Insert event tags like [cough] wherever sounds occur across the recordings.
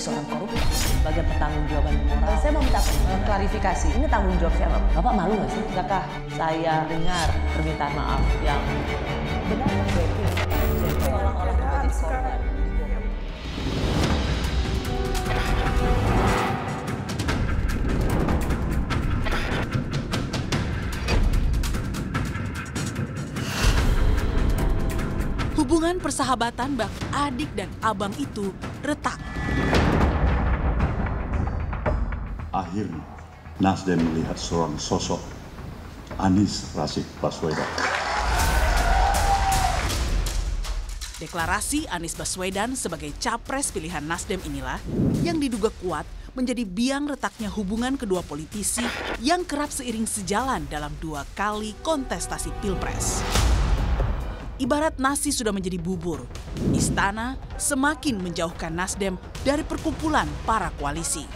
seorang koruptor sebagai pertanggung jawaban moral. Saya mau minta eh, klarifikasi, ini tanggung jawab siapa? Bapak malu nggak sih? Apakah saya dengar permintaan maaf yang benar Orang-orang Hubungan persahabatan bak adik dan abang itu retak terakhir Nasdem melihat seorang sosok Anies Rasif Baswedan. Deklarasi Anies Baswedan sebagai capres pilihan Nasdem inilah yang diduga kuat menjadi biang retaknya hubungan kedua politisi yang kerap seiring sejalan dalam dua kali kontestasi Pilpres. Ibarat nasi sudah menjadi bubur, istana semakin menjauhkan Nasdem dari perkumpulan para koalisi.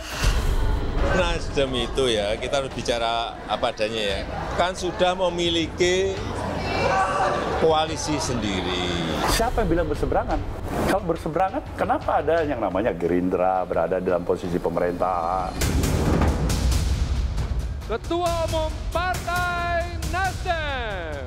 Nasdem itu ya, kita harus bicara apa adanya ya, kan sudah memiliki koalisi sendiri. Siapa yang bilang berseberangan? Kalau berseberangan, kenapa ada yang namanya Gerindra berada dalam posisi pemerintahan? Ketua Umum Partai Nasdem.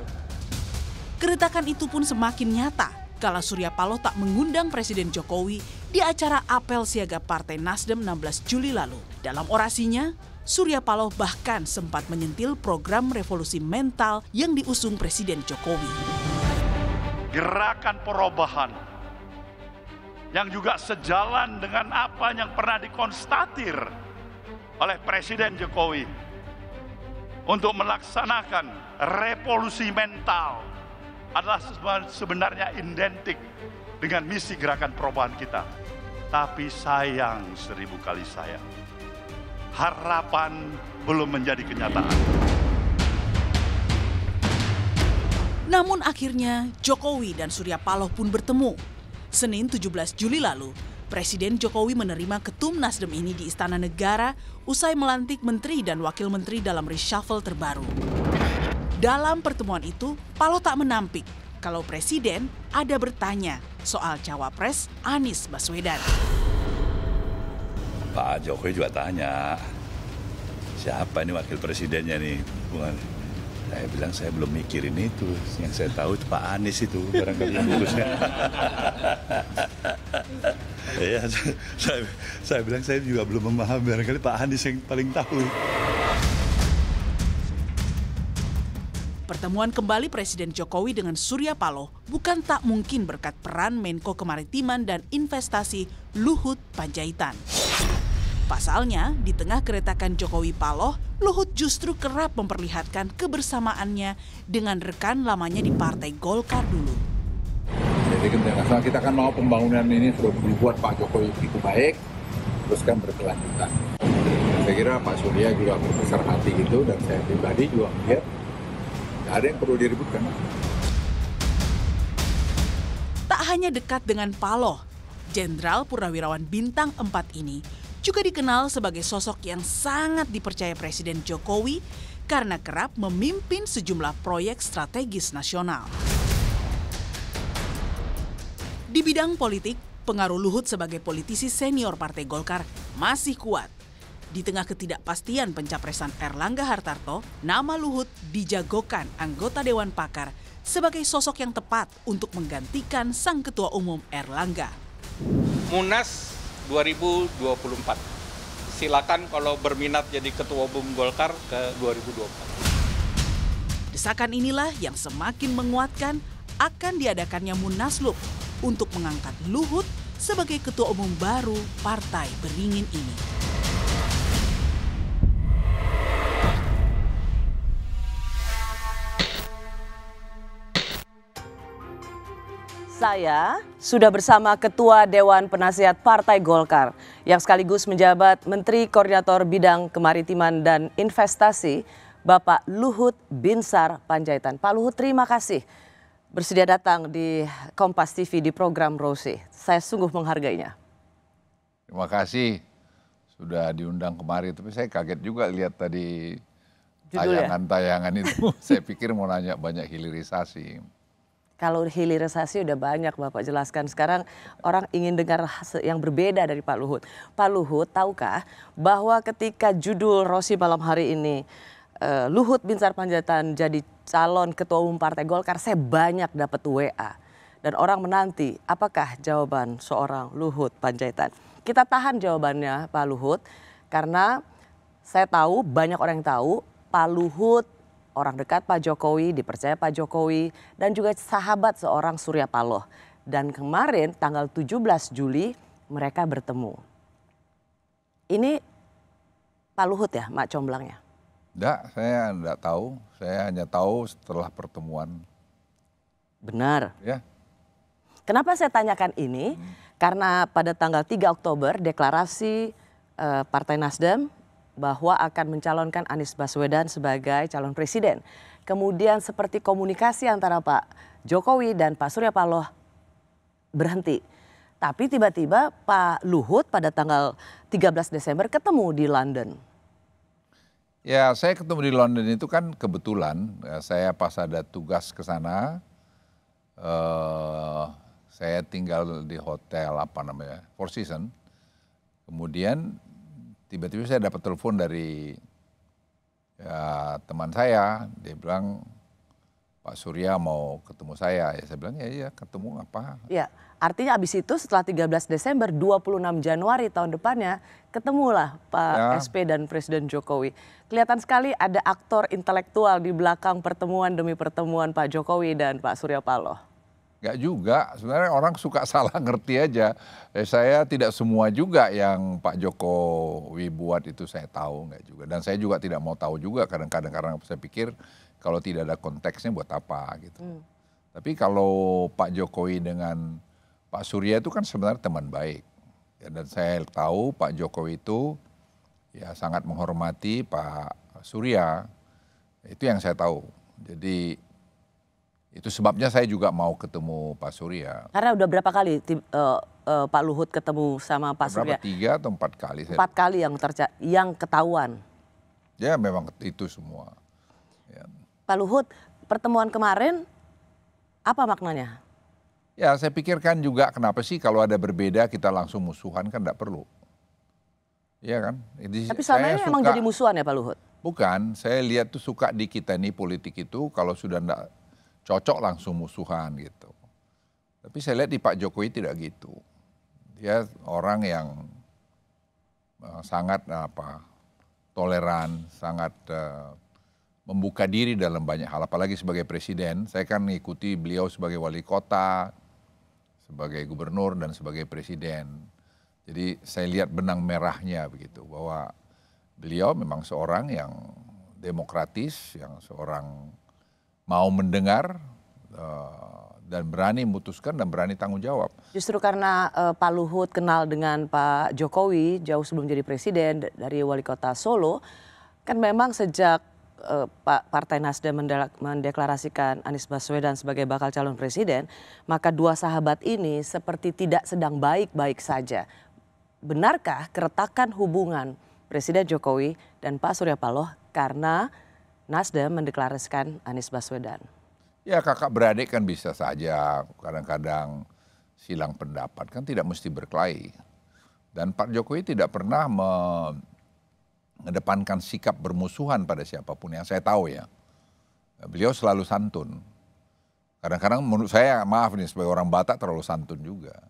Keretakan itu pun semakin nyata kala Surya Paloh tak mengundang Presiden Jokowi di acara apel siaga Partai Nasdem 16 Juli lalu. Dalam orasinya, Surya Paloh bahkan sempat menyentil program revolusi mental yang diusung Presiden Jokowi. Gerakan perubahan yang juga sejalan dengan apa yang pernah dikonstatir oleh Presiden Jokowi untuk melaksanakan revolusi mental adalah sebenarnya identik dengan misi gerakan perubahan kita. Tapi sayang seribu kali sayang. Harapan belum menjadi kenyataan. Namun akhirnya Jokowi dan Surya Paloh pun bertemu. Senin 17 Juli lalu, Presiden Jokowi menerima ketum Nasdem ini di Istana Negara usai melantik menteri dan wakil menteri dalam reshuffle terbaru. Dalam pertemuan itu, Paloh tak menampik kalau Presiden ada bertanya soal cawapres Anies Baswedan. Pak Jokowi juga tanya, siapa ini wakil presidennya nih? Bukan. Saya bilang saya belum mikirin itu. Yang saya tahu itu Pak Anies itu barangkali urusnya. [laughs] ya, saya, saya bilang saya juga belum memahami barangkali Pak Anies yang paling tahu. Pertemuan kembali Presiden Jokowi dengan Surya Paloh bukan tak mungkin berkat peran Menko Kemaritiman dan Investasi Luhut Panjaitan. Pasalnya, di tengah keretakan Jokowi Paloh, Luhut justru kerap memperlihatkan kebersamaannya dengan rekan lamanya di Partai Golkar dulu. Jadi kita, kan mau pembangunan ini sudah dibuat Pak Jokowi itu baik, terus kan berkelanjutan. Saya kira Pak Surya juga berbesar hati gitu dan saya pribadi juga melihat ada yang perlu diributkan. Tak hanya dekat dengan Paloh, Jenderal Purnawirawan Bintang 4 ini juga dikenal sebagai sosok yang sangat dipercaya Presiden Jokowi karena kerap memimpin sejumlah proyek strategis nasional. Di bidang politik, pengaruh Luhut sebagai politisi senior Partai Golkar masih kuat. Di tengah ketidakpastian pencapresan Erlangga Hartarto, nama Luhut dijagokan anggota Dewan Pakar sebagai sosok yang tepat untuk menggantikan sang Ketua Umum Erlangga. Munas 2024. Silakan kalau berminat jadi Ketua Umum Golkar ke 2024. Desakan inilah yang semakin menguatkan akan diadakannya Munaslup untuk mengangkat Luhut sebagai Ketua Umum baru Partai Beringin ini. Saya sudah bersama Ketua Dewan Penasihat Partai Golkar yang sekaligus menjabat Menteri Koordinator Bidang Kemaritiman dan Investasi Bapak Luhut Binsar Panjaitan. Pak Luhut terima kasih bersedia datang di Kompas TV di program Rosi. Saya sungguh menghargainya. Terima kasih sudah diundang kemari, tapi saya kaget juga lihat tadi ya? tayangan-tayangan itu. [laughs] saya pikir mau nanya banyak hilirisasi. Kalau hilirisasi udah banyak Bapak jelaskan. Sekarang orang ingin dengar yang berbeda dari Pak Luhut. Pak Luhut, tahukah bahwa ketika judul Rosi malam hari ini eh, Luhut Binsar Sarpanjaitan jadi calon ketua umum Partai Golkar, saya banyak dapat WA dan orang menanti apakah jawaban seorang Luhut Panjaitan. Kita tahan jawabannya Pak Luhut karena saya tahu banyak orang yang tahu Pak Luhut orang dekat Pak Jokowi, dipercaya Pak Jokowi dan juga sahabat seorang Surya Paloh. Dan kemarin tanggal 17 Juli mereka bertemu. Ini Pak Luhut ya, Mak Comblangnya? Tidak, saya tidak tahu. Saya hanya tahu setelah pertemuan. Benar. Ya. Kenapa saya tanyakan ini? Hmm karena pada tanggal 3 Oktober deklarasi eh, Partai Nasdem bahwa akan mencalonkan Anies Baswedan sebagai calon presiden. Kemudian seperti komunikasi antara Pak Jokowi dan Pak Surya Paloh berhenti. Tapi tiba-tiba Pak Luhut pada tanggal 13 Desember ketemu di London. Ya, saya ketemu di London itu kan kebetulan eh, saya pas ada tugas ke sana. Uh, saya tinggal di hotel apa namanya Four Season. Kemudian tiba-tiba saya dapat telepon dari ya, teman saya, dia bilang Pak Surya mau ketemu saya. Ya saya bilang ya iya ketemu apa? Iya. Artinya abis itu setelah 13 Desember 26 Januari tahun depannya ketemulah Pak ya. SP dan Presiden Jokowi. Kelihatan sekali ada aktor intelektual di belakang pertemuan demi pertemuan Pak Jokowi dan Pak Surya Paloh. Enggak juga, sebenarnya orang suka [laughs] salah ngerti aja. Eh, saya tidak semua juga yang Pak Jokowi buat itu saya tahu, enggak juga. Dan saya juga tidak mau tahu juga kadang-kadang karena saya pikir kalau tidak ada konteksnya buat apa gitu. Hmm. Tapi kalau Pak Jokowi dengan Pak Surya itu kan sebenarnya teman baik. Ya, dan saya tahu Pak Jokowi itu ya sangat menghormati Pak Surya. Itu yang saya tahu. Jadi itu sebabnya saya juga mau ketemu Pak Surya. Karena udah berapa kali uh, uh, Pak Luhut ketemu sama Pak berapa, Surya? Tiga atau empat kali. Saya... Empat kali yang terca yang ketahuan. Ya memang itu semua. Ya. Pak Luhut, pertemuan kemarin apa maknanya? Ya saya pikirkan juga kenapa sih kalau ada berbeda kita langsung musuhan kan tidak perlu. Iya kan? Jadi Tapi selama ini suka, memang jadi musuhan ya Pak Luhut? Bukan, saya lihat tuh suka di kita ini politik itu kalau sudah enggak cocok langsung musuhan gitu. Tapi saya lihat di Pak Jokowi tidak gitu. Dia orang yang eh, sangat eh, apa toleran, sangat uh, membuka diri dalam banyak hal. Apalagi sebagai presiden, saya kan mengikuti beliau sebagai wali kota, sebagai gubernur dan sebagai presiden. Jadi saya lihat benang merahnya begitu bahwa beliau memang seorang yang demokratis, yang seorang mau mendengar eh, dan berani memutuskan dan berani tanggung jawab. Justru karena uh, Pak Luhut kenal dengan Pak Jokowi jauh sebelum jadi presiden dari wali kota Solo, kan memang sejak eh, Pak Partai Nasdem mendeklarasikan Anies Baswedan sebagai bakal calon presiden, maka dua sahabat ini seperti tidak sedang baik-baik saja. Benarkah keretakan hubungan Presiden Jokowi dan Pak Surya Paloh karena Nasdem mendeklarasikan Anies Baswedan. Ya kakak beradik kan bisa saja kadang-kadang silang pendapat kan tidak mesti berkelahi. Dan Pak Jokowi tidak pernah mengedepankan sikap bermusuhan pada siapapun yang saya tahu ya. Beliau selalu santun. Kadang-kadang menurut saya maaf nih sebagai orang Batak terlalu santun juga.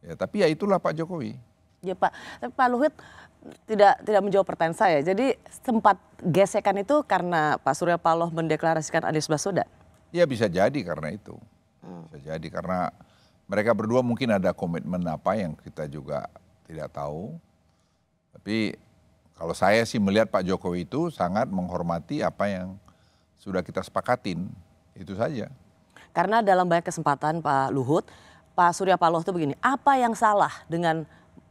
Ya tapi ya itulah Pak Jokowi. Ya Pak, tapi Pak Luhut tidak tidak menjawab pertanyaan saya. Jadi sempat gesekan itu karena Pak Surya Paloh mendeklarasikan Anies Baswedan. Ya bisa jadi karena itu. Bisa jadi karena mereka berdua mungkin ada komitmen apa yang kita juga tidak tahu. Tapi kalau saya sih melihat Pak Jokowi itu sangat menghormati apa yang sudah kita sepakatin. Itu saja. Karena dalam banyak kesempatan Pak Luhut, Pak Surya Paloh itu begini, apa yang salah dengan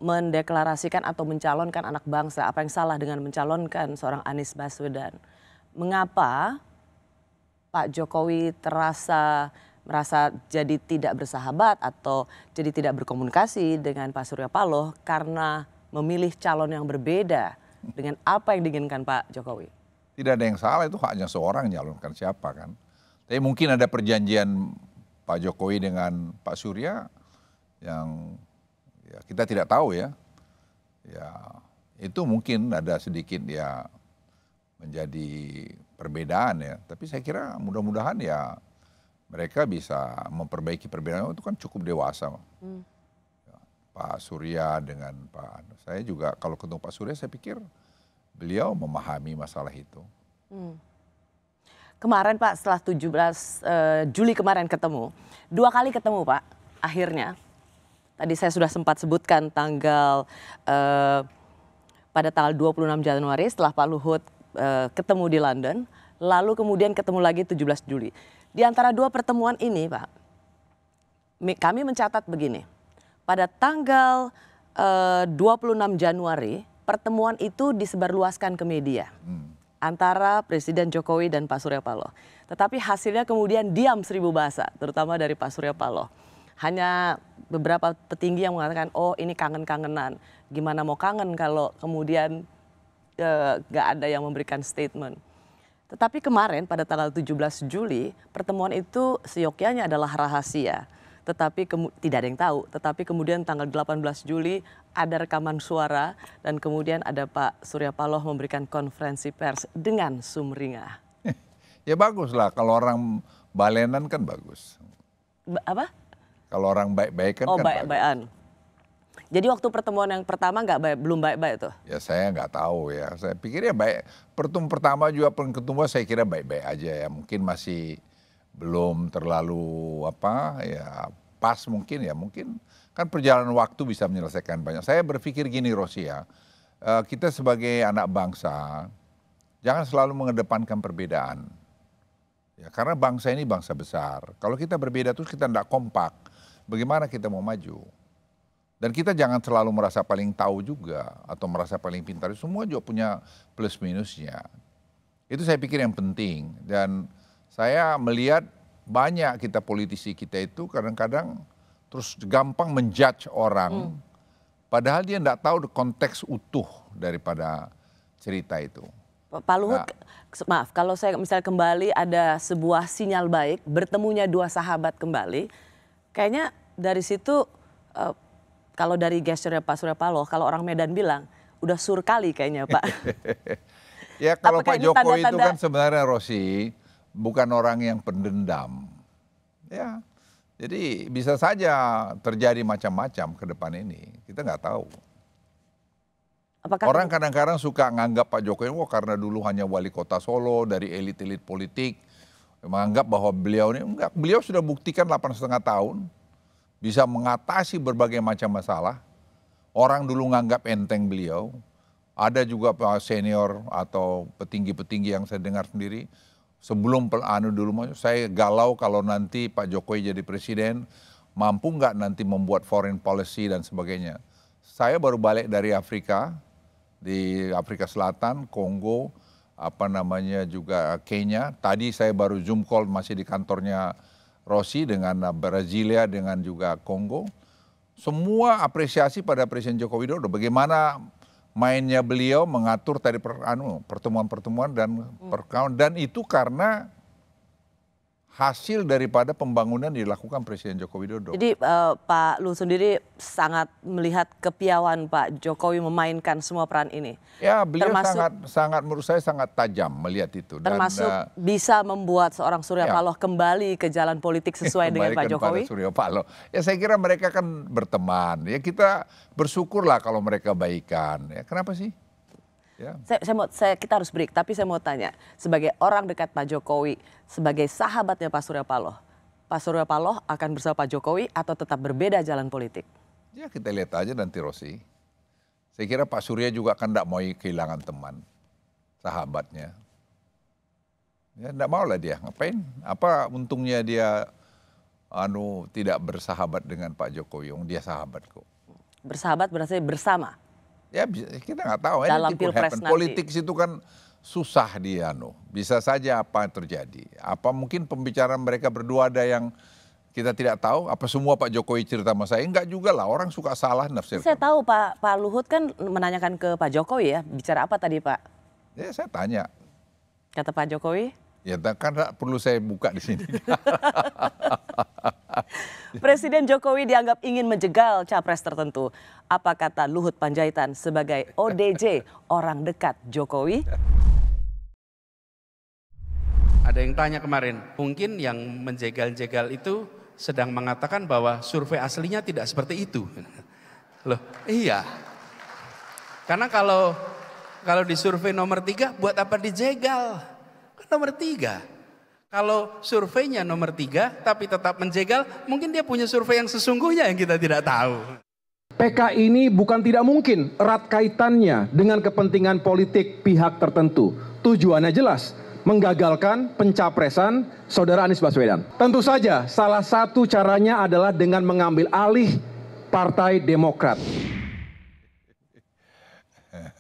mendeklarasikan atau mencalonkan anak bangsa? Apa yang salah dengan mencalonkan seorang Anies Baswedan? Mengapa Pak Jokowi terasa merasa jadi tidak bersahabat atau jadi tidak berkomunikasi dengan Pak Surya Paloh karena memilih calon yang berbeda dengan apa yang diinginkan Pak Jokowi? Tidak ada yang salah itu haknya seorang nyalonkan siapa kan. Tapi mungkin ada perjanjian Pak Jokowi dengan Pak Surya yang ya, kita tidak tahu ya. Ya itu mungkin ada sedikit ya menjadi perbedaan ya. Tapi saya kira mudah-mudahan ya mereka bisa memperbaiki perbedaan oh, itu kan cukup dewasa. Hmm. Ya, Pak Surya dengan Pak anu. saya juga kalau ketemu Pak Surya saya pikir beliau memahami masalah itu. Hmm. Kemarin Pak setelah 17 uh, eh, Juli kemarin ketemu, dua kali ketemu Pak akhirnya Tadi saya sudah sempat sebutkan tanggal eh, pada tanggal 26 Januari setelah Pak Luhut eh, ketemu di London, lalu kemudian ketemu lagi 17 Juli. Di antara dua pertemuan ini, Pak, kami mencatat begini. Pada tanggal eh, 26 Januari, pertemuan itu disebarluaskan ke media. Hmm antara Presiden Jokowi dan Pak Surya Paloh. Tetapi hasilnya kemudian diam seribu bahasa, terutama dari Pak Surya Paloh hanya beberapa petinggi yang mengatakan oh ini kangen-kangenan. Gimana mau kangen kalau kemudian eh, nggak ada yang memberikan statement. Tetapi kemarin pada tanggal 17 Juli pertemuan itu seyokianya adalah rahasia. Tetapi tidak ada yang tahu, tetapi kemudian tanggal 18 Juli ada rekaman suara dan kemudian ada Pak Surya Paloh memberikan konferensi pers dengan sumringah. [laughs] Ya bagus lah kalau orang balenan kan bagus. apa? Kalau orang baik-baikan oh, kan baik-baikan. Jadi waktu pertemuan yang pertama nggak baik, belum baik-baik tuh? Ya saya nggak tahu ya. Saya pikir ya baik. Pertemuan pertama juga pertemuan saya kira baik-baik aja ya. Mungkin masih belum terlalu apa ya pas mungkin ya. Mungkin kan perjalanan waktu bisa menyelesaikan banyak. Saya berpikir gini Rosia, ya. eh, Kita sebagai anak bangsa jangan selalu mengedepankan perbedaan. Ya, karena bangsa ini bangsa besar. Kalau kita berbeda terus kita tidak kompak bagaimana kita mau maju. Dan kita jangan selalu merasa paling tahu juga atau merasa paling pintar. Semua juga punya plus minusnya. Itu saya pikir yang penting. Dan saya melihat banyak kita politisi kita itu kadang-kadang terus gampang menjudge orang. Hmm. Padahal dia tidak tahu konteks utuh daripada cerita itu. Pak Luhut, nah. maaf kalau saya misalnya kembali ada sebuah sinyal baik, bertemunya dua sahabat kembali, kayaknya dari situ uh, kalau dari gesturnya Pak Surya Paloh, kalau orang Medan bilang udah sur kali kayaknya Pak. [laughs] ya kalau Apakah Pak Jokowi itu kan sebenarnya Rosi bukan orang yang pendendam. Ya, jadi bisa saja terjadi macam-macam ke depan ini. Kita nggak tahu. Apakah Orang kadang-kadang suka nganggap Pak Jokowi, wah karena dulu hanya wali kota Solo, dari elit-elit politik, menganggap bahwa beliau ini enggak, beliau sudah buktikan setengah tahun bisa mengatasi berbagai macam masalah. Orang dulu menganggap enteng beliau. Ada juga senior atau petinggi-petinggi yang saya dengar sendiri sebelum anu dulu saya galau kalau nanti Pak Jokowi jadi presiden mampu nggak nanti membuat foreign policy dan sebagainya. Saya baru balik dari Afrika di Afrika Selatan, Kongo, apa namanya juga Kenya. Tadi saya baru zoom call masih di kantornya Rossi dengan Brasilia dengan juga Kongo. Semua apresiasi pada Presiden Joko Widodo bagaimana mainnya beliau mengatur tadi anu, pertemuan-pertemuan dan perkawinan dan itu karena hasil daripada pembangunan yang dilakukan Presiden Joko Widodo. Jadi uh, Pak Lu sendiri sangat melihat kepiawan Pak Jokowi memainkan semua peran ini. Ya, beliau termasuk, sangat sangat menurut saya sangat tajam melihat itu termasuk uh, bisa membuat seorang Surya ya, Paloh kembali ke jalan politik sesuai [laughs] dengan Pak Jokowi. Surya Paloh. Ya saya kira mereka kan berteman. Ya kita bersyukurlah kalau mereka baikan. Ya kenapa sih? Yeah. Saya, saya mau saya kita harus break, tapi saya mau tanya sebagai orang dekat Pak Jokowi, sebagai sahabatnya Pak Surya Paloh, Pak Surya Paloh akan bersama Pak Jokowi atau tetap berbeda jalan politik? Ya kita lihat aja nanti Rosi. Saya kira Pak Surya juga kan tidak mau kehilangan teman, sahabatnya. Ya tidak mau lah dia, ngapain? Apa untungnya dia anu tidak bersahabat dengan Pak Jokowi? Dia sahabat kok. Bersahabat berarti bersama. Ya kita nggak tahu. Dalam pilpres nanti. Politik itu kan susah dia, no. Bisa saja apa yang terjadi. Apa mungkin pembicaraan mereka berdua ada yang kita tidak tahu apa semua Pak Jokowi cerita sama saya enggak juga lah orang suka salah nafsir. Saya tahu Pak Pak Luhut kan menanyakan ke Pak Jokowi ya bicara apa tadi Pak? Ya saya tanya. Kata Pak Jokowi? Ya kan perlu saya buka di sini. [laughs] Presiden Jokowi dianggap ingin menjegal capres tertentu. Apa kata Luhut Panjaitan sebagai ODJ, orang dekat Jokowi? Ada yang tanya kemarin, mungkin yang menjegal-jegal itu sedang mengatakan bahwa survei aslinya tidak seperti itu. Loh, iya. Karena kalau kalau di survei nomor tiga, buat apa dijegal? Kan nomor tiga. Kalau surveinya nomor tiga tapi tetap menjegal, mungkin dia punya survei yang sesungguhnya yang kita tidak tahu. PK ini bukan tidak mungkin erat kaitannya dengan kepentingan politik pihak tertentu. Tujuannya jelas, menggagalkan pencapresan saudara Anies Baswedan. Tentu saja salah satu caranya adalah dengan mengambil alih Partai Demokrat.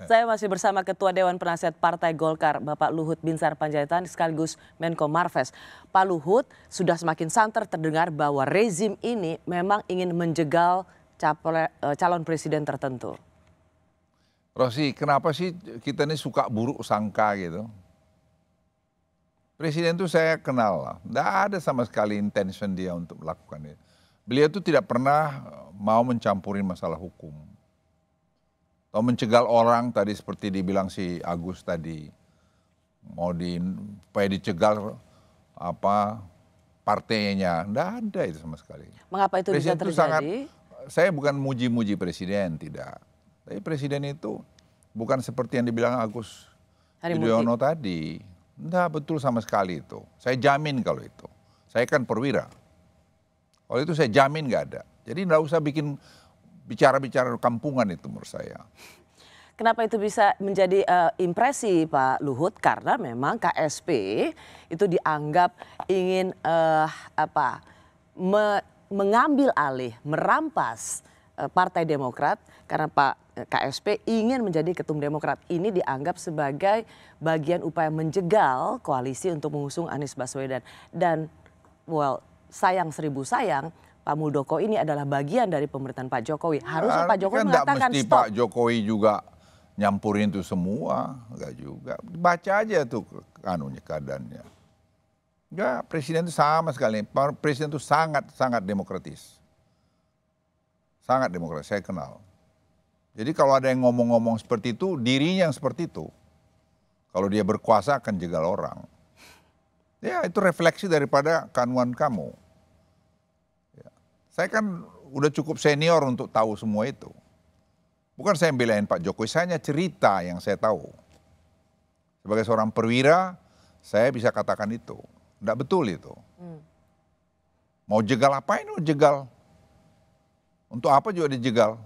Saya masih bersama Ketua Dewan Penasihat Partai Golkar, Bapak Luhut Binsar Panjaitan sekaligus Menko Marves. Pak Luhut, sudah semakin santer terdengar bahwa rezim ini memang ingin menjegal capre, eh, calon presiden tertentu. Rosi, kenapa sih kita ini suka buruk sangka gitu? Presiden itu saya kenal lah. Tidak ada sama sekali intention dia untuk melakukan itu. Beliau itu tidak pernah eh, mau mencampurin masalah hukum atau oh, mencegal orang tadi seperti dibilang si Agus tadi. Mau di, supaya dicegal apa partainya. Tidak ada itu sama sekali. Mengapa itu presiden bisa terjadi? Itu sangat, saya bukan muji-muji presiden, tidak. Tapi presiden itu bukan seperti yang dibilang Agus Yudhoyono tadi. Tidak betul sama sekali itu. Saya jamin kalau itu. Saya kan perwira. Kalau itu saya jamin nggak ada. Jadi nggak usah bikin bicara-bicara kampungan itu menurut saya. Kenapa itu bisa menjadi uh, impresi Pak Luhut? Karena memang KSP itu dianggap ingin uh, apa me mengambil alih, merampas uh, Partai Demokrat karena Pak KSP ingin menjadi ketum Demokrat. Ini dianggap sebagai bagian upaya menjegal koalisi untuk mengusung Anies Baswedan dan well sayang seribu sayang Pak Muldoko ini adalah bagian dari pemerintahan Pak Jokowi. Ya, Harusnya Pak Jokowi kan mengatakan mesti stop. Pak Jokowi juga nyampurin itu semua, enggak juga. Baca aja tuh kanunya keadaannya. Ya, presiden itu sama sekali. Presiden itu sangat-sangat demokratis. Sangat demokratis, saya kenal. Jadi kalau ada yang ngomong-ngomong seperti itu, dirinya yang seperti itu. Kalau dia berkuasa akan jegal orang. Ya, itu refleksi daripada kanuan kamu. Saya kan udah cukup senior untuk tahu semua itu. Bukan saya yang belain Pak Jokowi, saya hanya cerita yang saya tahu. Sebagai seorang perwira, saya bisa katakan itu. Tidak betul itu. Hmm. Mau jegal ini mau jegal? Untuk apa juga dijegal?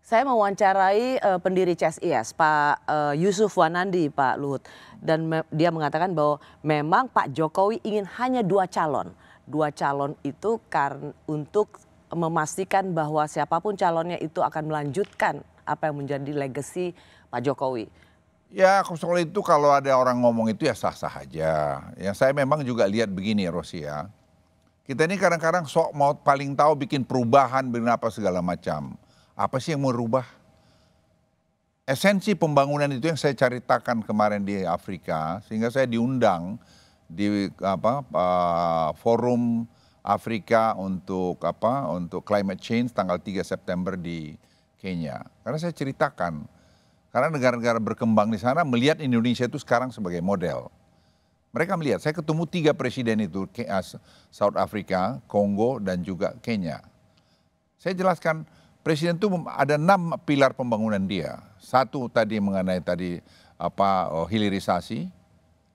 Saya mewawancarai uh, eh, pendiri CSIS, Pak uh, Yusuf Wanandi, Pak Luhut. Dan dia mengatakan bahwa memang Pak Jokowi ingin hanya dua calon dua calon itu karena untuk memastikan bahwa siapapun calonnya itu akan melanjutkan apa yang menjadi legacy Pak Jokowi. Ya soal itu kalau ada orang ngomong itu ya sah-sah aja. Ya saya memang juga lihat begini Rosia, ya. Kita ini kadang-kadang sok mau paling tahu bikin perubahan, bikin apa segala macam. Apa sih yang mau rubah? Esensi pembangunan itu yang saya ceritakan kemarin di Afrika, sehingga saya diundang di apa uh, forum Afrika untuk apa untuk climate change tanggal 3 September di Kenya. Karena saya ceritakan karena negara-negara berkembang di sana melihat Indonesia itu sekarang sebagai model. Mereka melihat, saya ketemu tiga presiden itu, South Africa, Kongo, dan juga Kenya. Saya jelaskan, presiden itu ada enam pilar pembangunan dia. Satu tadi mengenai tadi apa oh, hilirisasi,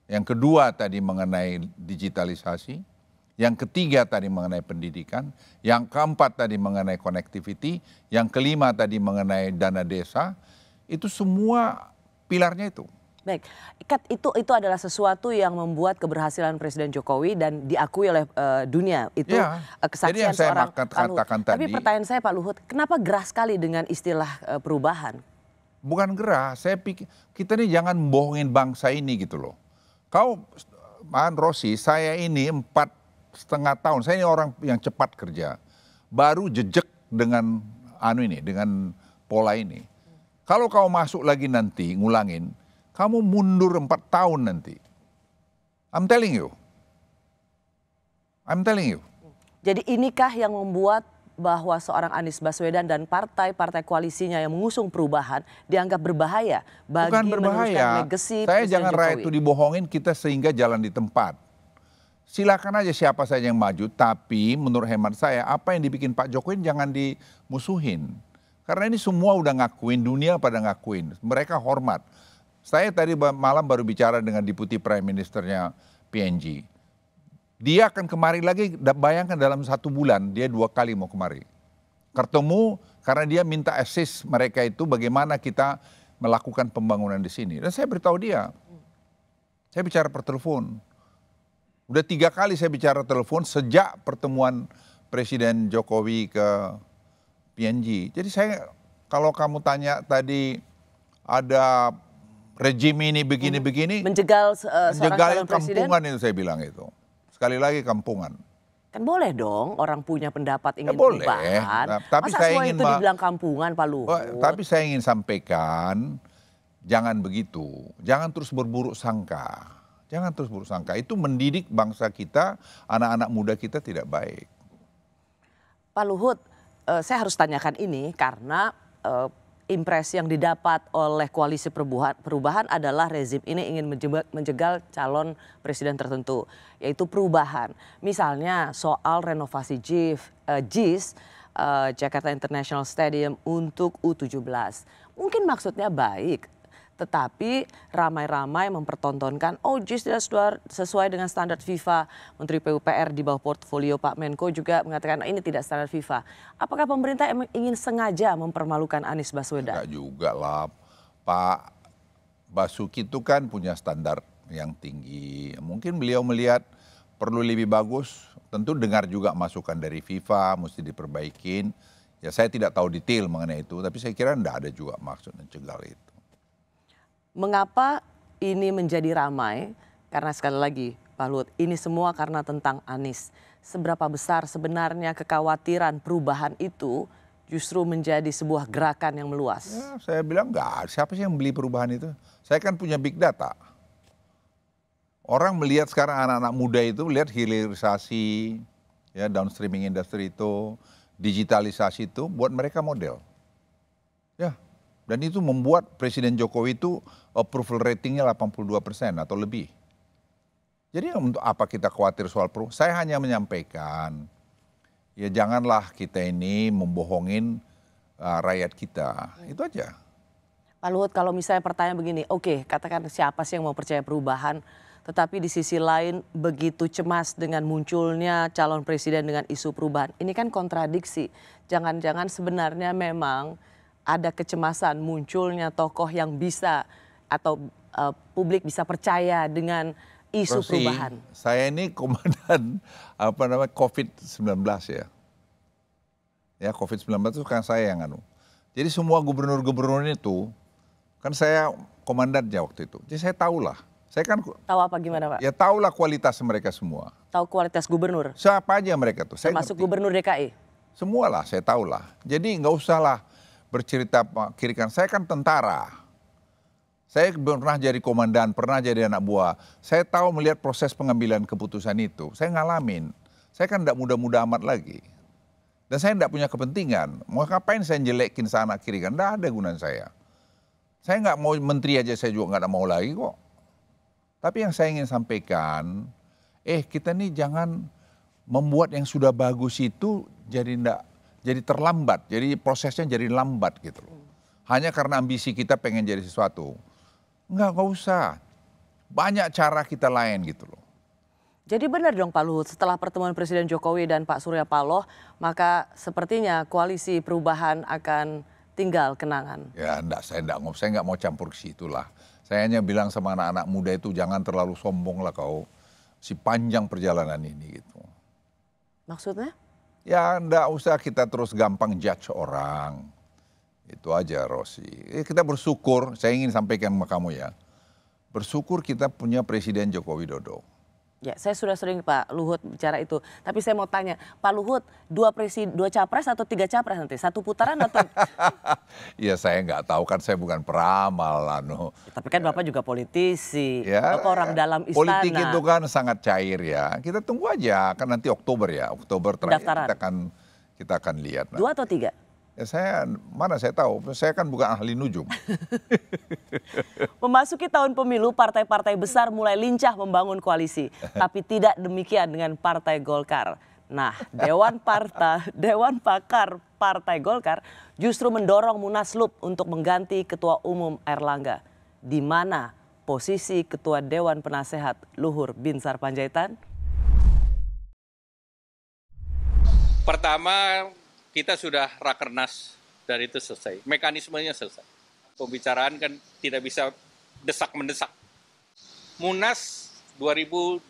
yang kedua tadi mengenai digitalisasi. Yang ketiga tadi mengenai pendidikan. Yang keempat tadi mengenai connectivity. Yang kelima tadi mengenai dana desa. Itu semua pilarnya itu. Baik, Kat, itu itu adalah sesuatu yang membuat keberhasilan Presiden Jokowi dan diakui oleh uh, dunia itu ya, eh, kesaksian yang seorang saya Pak Luhut. Tadi, Tapi pertanyaan saya Pak Luhut, kenapa gerah sekali dengan istilah uh, perubahan? Bukan gerah, saya pikir kita nih jangan bohongin bangsa ini gitu loh. Kau, Pak Rossi, saya ini empat setengah tahun, saya ini orang yang cepat kerja. Baru jejak dengan anu ini, dengan pola ini. Kalau kau masuk lagi nanti, ngulangin, kamu mundur empat tahun nanti. I'm telling you. I'm telling you. Jadi inikah yang membuat bahwa seorang Anies Baswedan dan partai-partai koalisinya yang mengusung perubahan dianggap berbahaya bagi Bukan berbahaya. legacy Saya Presiden jangan Jokowi. itu dibohongin kita sehingga jalan di tempat. Silakan aja siapa saja yang maju, tapi menurut hemat saya apa yang dibikin Pak Jokowi jangan dimusuhin. Karena ini semua udah ngakuin, dunia pada ngakuin. Mereka hormat. Saya tadi malam baru bicara dengan Deputi Prime Ministernya PNG. Dia akan kemari lagi, bayangkan dalam satu bulan dia dua kali mau kemari. Ketemu karena dia minta assist mereka itu bagaimana kita melakukan pembangunan di sini. Dan saya beritahu dia, saya bicara per telepon. Udah tiga kali saya bicara telepon sejak pertemuan Presiden Jokowi ke PNG. Jadi saya kalau kamu tanya tadi ada rejim ini begini-begini. Hmm. Menjegal uh, eh, menjegal kampungan presiden. itu saya bilang itu. Sekali lagi kampungan. Kan boleh dong orang punya pendapat ya ingin ya, boleh. Nah, tapi Masa saya ingin itu dibilang kampungan Pak oh, Luhut? Oh, tapi saya ingin sampaikan jangan begitu. Jangan terus berburuk sangka. Jangan terus berburuk sangka. Itu mendidik bangsa kita, anak-anak muda kita tidak baik. Pak Luhut, eh, saya harus tanyakan ini karena eh, impresi yang didapat oleh koalisi perubahan adalah rezim ini ingin menjegal calon presiden tertentu, yaitu perubahan. Misalnya soal renovasi JIF, uh, JIS, uh, Jakarta International Stadium untuk U17. Mungkin maksudnya baik, tetapi ramai-ramai mempertontonkan oh justru sudah sesuai dengan standar FIFA. Menteri PUPR di bawah portfolio Pak Menko juga mengatakan ini tidak standar FIFA. Apakah pemerintah ingin sengaja mempermalukan Anies Baswedan? Tidak juga lah. Pak Basuki itu kan punya standar yang tinggi. Mungkin beliau melihat perlu lebih bagus. Tentu dengar juga masukan dari FIFA, mesti diperbaikin. Ya saya tidak tahu detail mengenai itu, tapi saya kira tidak ada juga maksud mencegah itu mengapa ini menjadi ramai? Karena sekali lagi Pak Luhut, ini semua karena tentang Anies. Seberapa besar sebenarnya kekhawatiran perubahan itu justru menjadi sebuah gerakan yang meluas? Ya, saya bilang enggak, siapa sih yang beli perubahan itu? Saya kan punya big data. Orang melihat sekarang anak-anak muda itu melihat hilirisasi, ya downstreaming industri itu, digitalisasi itu buat mereka model. Ya, dan itu membuat Presiden Jokowi itu approval ratingnya 82 persen atau lebih. Jadi ya untuk apa kita khawatir soal pro? Saya hanya menyampaikan, ya janganlah kita ini membohongin uh, rakyat kita. Hmm. Itu aja. Pak Luhut, kalau misalnya pertanyaan begini, oke okay, katakan siapa sih yang mau percaya perubahan? Tetapi di sisi lain begitu cemas dengan munculnya calon presiden dengan isu perubahan. Ini kan kontradiksi. Jangan-jangan sebenarnya memang ada kecemasan munculnya tokoh yang bisa atau uh, publik bisa percaya dengan isu Rosi, perubahan. Saya ini komandan [laughs] apa namanya COVID-19 ya. Ya COVID-19 itu kan saya yang anu. Jadi semua gubernur-gubernur itu kan saya komandannya waktu itu. Jadi saya tahulah. Saya kan tahu apa gimana, Pak? Ya tahulah kualitas mereka semua. Tahu kualitas gubernur. Siapa aja mereka tuh? Saya Termasuk ngerti. gubernur DKI. Semualah saya tahulah. Jadi nggak usahlah bercerita kiri kan Saya kan tentara. Saya pernah jadi komandan, pernah jadi anak buah. Saya tahu melihat proses pengambilan keputusan itu. Saya ngalamin. Saya kan tidak muda-muda amat lagi. Dan saya tidak punya kepentingan. Mau ngapain saya jelekin sana kiri kan? Tidak ada gunanya saya. Saya nggak mau menteri aja saya juga nggak mau lagi kok. Tapi yang saya ingin sampaikan, eh kita nih jangan membuat yang sudah bagus itu jadi tidak jadi terlambat, jadi prosesnya jadi lambat gitu loh. Hanya karena ambisi kita pengen jadi sesuatu. Enggak, enggak usah. Banyak cara kita lain gitu loh. Jadi benar dong Pak Luhut, setelah pertemuan Presiden Jokowi dan Pak Surya Paloh, maka sepertinya koalisi perubahan akan tinggal kenangan. Ya enggak, saya enggak, saya enggak mau campur ke situ lah. Saya hanya bilang sama anak-anak muda itu jangan terlalu sombong lah kau. Si panjang perjalanan ini gitu. Maksudnya? Ya enggak usah kita terus gampang judge orang. Itu aja Eh, Kita bersyukur, saya ingin sampaikan sama kamu ya. Bersyukur kita punya Presiden Joko Widodo Ya, saya sudah sering Pak Luhut bicara itu. Tapi saya mau tanya, Pak Luhut, dua presiden, dua capres atau tiga capres nanti? Satu putaran atau? Iya, [laughs] saya nggak tahu kan saya bukan peramal anu. Ya, tapi kan ya. Bapak juga politisi, ya, Bapak orang ya. dalam istana. Politik itu kan sangat cair ya. Kita tunggu aja, kan nanti Oktober ya, Oktober terakhir Daftaran. kita akan kita akan lihat. Nanti. Dua atau tiga? Ya saya mana saya tahu, saya kan bukan ahli nujum. [laughs] Memasuki tahun pemilu, partai-partai besar mulai lincah membangun koalisi, [laughs] tapi tidak demikian dengan Partai Golkar. Nah, Dewan parta, [laughs] Dewan Pakar Partai Golkar justru mendorong Munaslup untuk mengganti Ketua Umum Erlangga. Di mana posisi Ketua Dewan Penasehat Luhur Binsar Panjaitan? Pertama, kita sudah rakernas dan itu selesai. Mekanismenya selesai. Pembicaraan kan tidak bisa desak-mendesak. Munas 2024.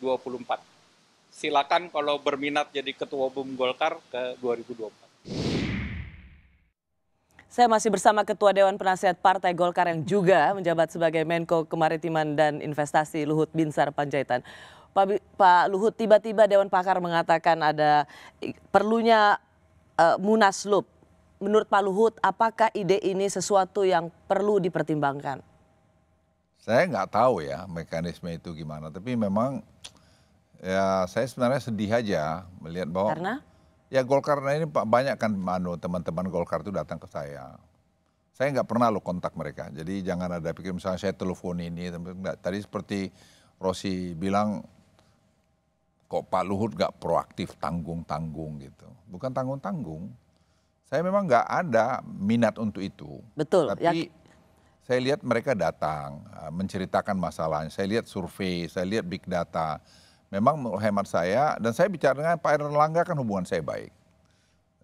Silakan kalau berminat jadi ketua umum Golkar ke 2024. Saya masih bersama Ketua Dewan Penasihat Partai Golkar yang juga menjabat sebagai Menko Kemaritiman dan Investasi Luhut Binsar Panjaitan. Pak, Pak Luhut, tiba-tiba Dewan Pakar mengatakan ada perlunya uh, eh, Munaslub. Menurut Pak Luhut, apakah ide ini sesuatu yang perlu dipertimbangkan? Saya nggak tahu ya mekanisme itu gimana, tapi memang ya saya sebenarnya sedih aja melihat bahwa karena ya Golkar nah, ini banyak kan manu teman-teman Golkar itu datang ke saya. Saya nggak pernah lo kontak mereka, jadi jangan ada pikir misalnya saya telepon ini, tapi tadi seperti Rosi bilang kok Pak Luhut gak proaktif tanggung-tanggung gitu. Bukan tanggung-tanggung. Saya memang gak ada minat untuk itu. Betul. Tapi ya. saya lihat mereka datang eh, menceritakan masalahnya. Saya lihat survei, saya lihat big data. Memang menurut hemat saya, dan saya bicara dengan Pak Erlangga kan hubungan saya baik.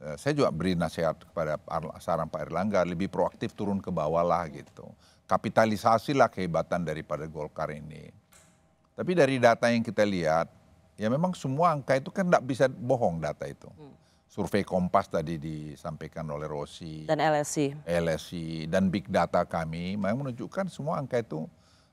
Eh, saya juga beri nasihat kepada saran Pak Erlangga, lebih proaktif turun ke bawah lah gitu. Kapitalisasilah kehebatan daripada Golkar ini. Tapi dari data yang kita lihat, ya memang semua angka itu kan tidak bisa bohong data itu. Hmm. Survei Kompas tadi disampaikan oleh Rossi. Dan LSI. LSI dan big data kami memang menunjukkan semua angka itu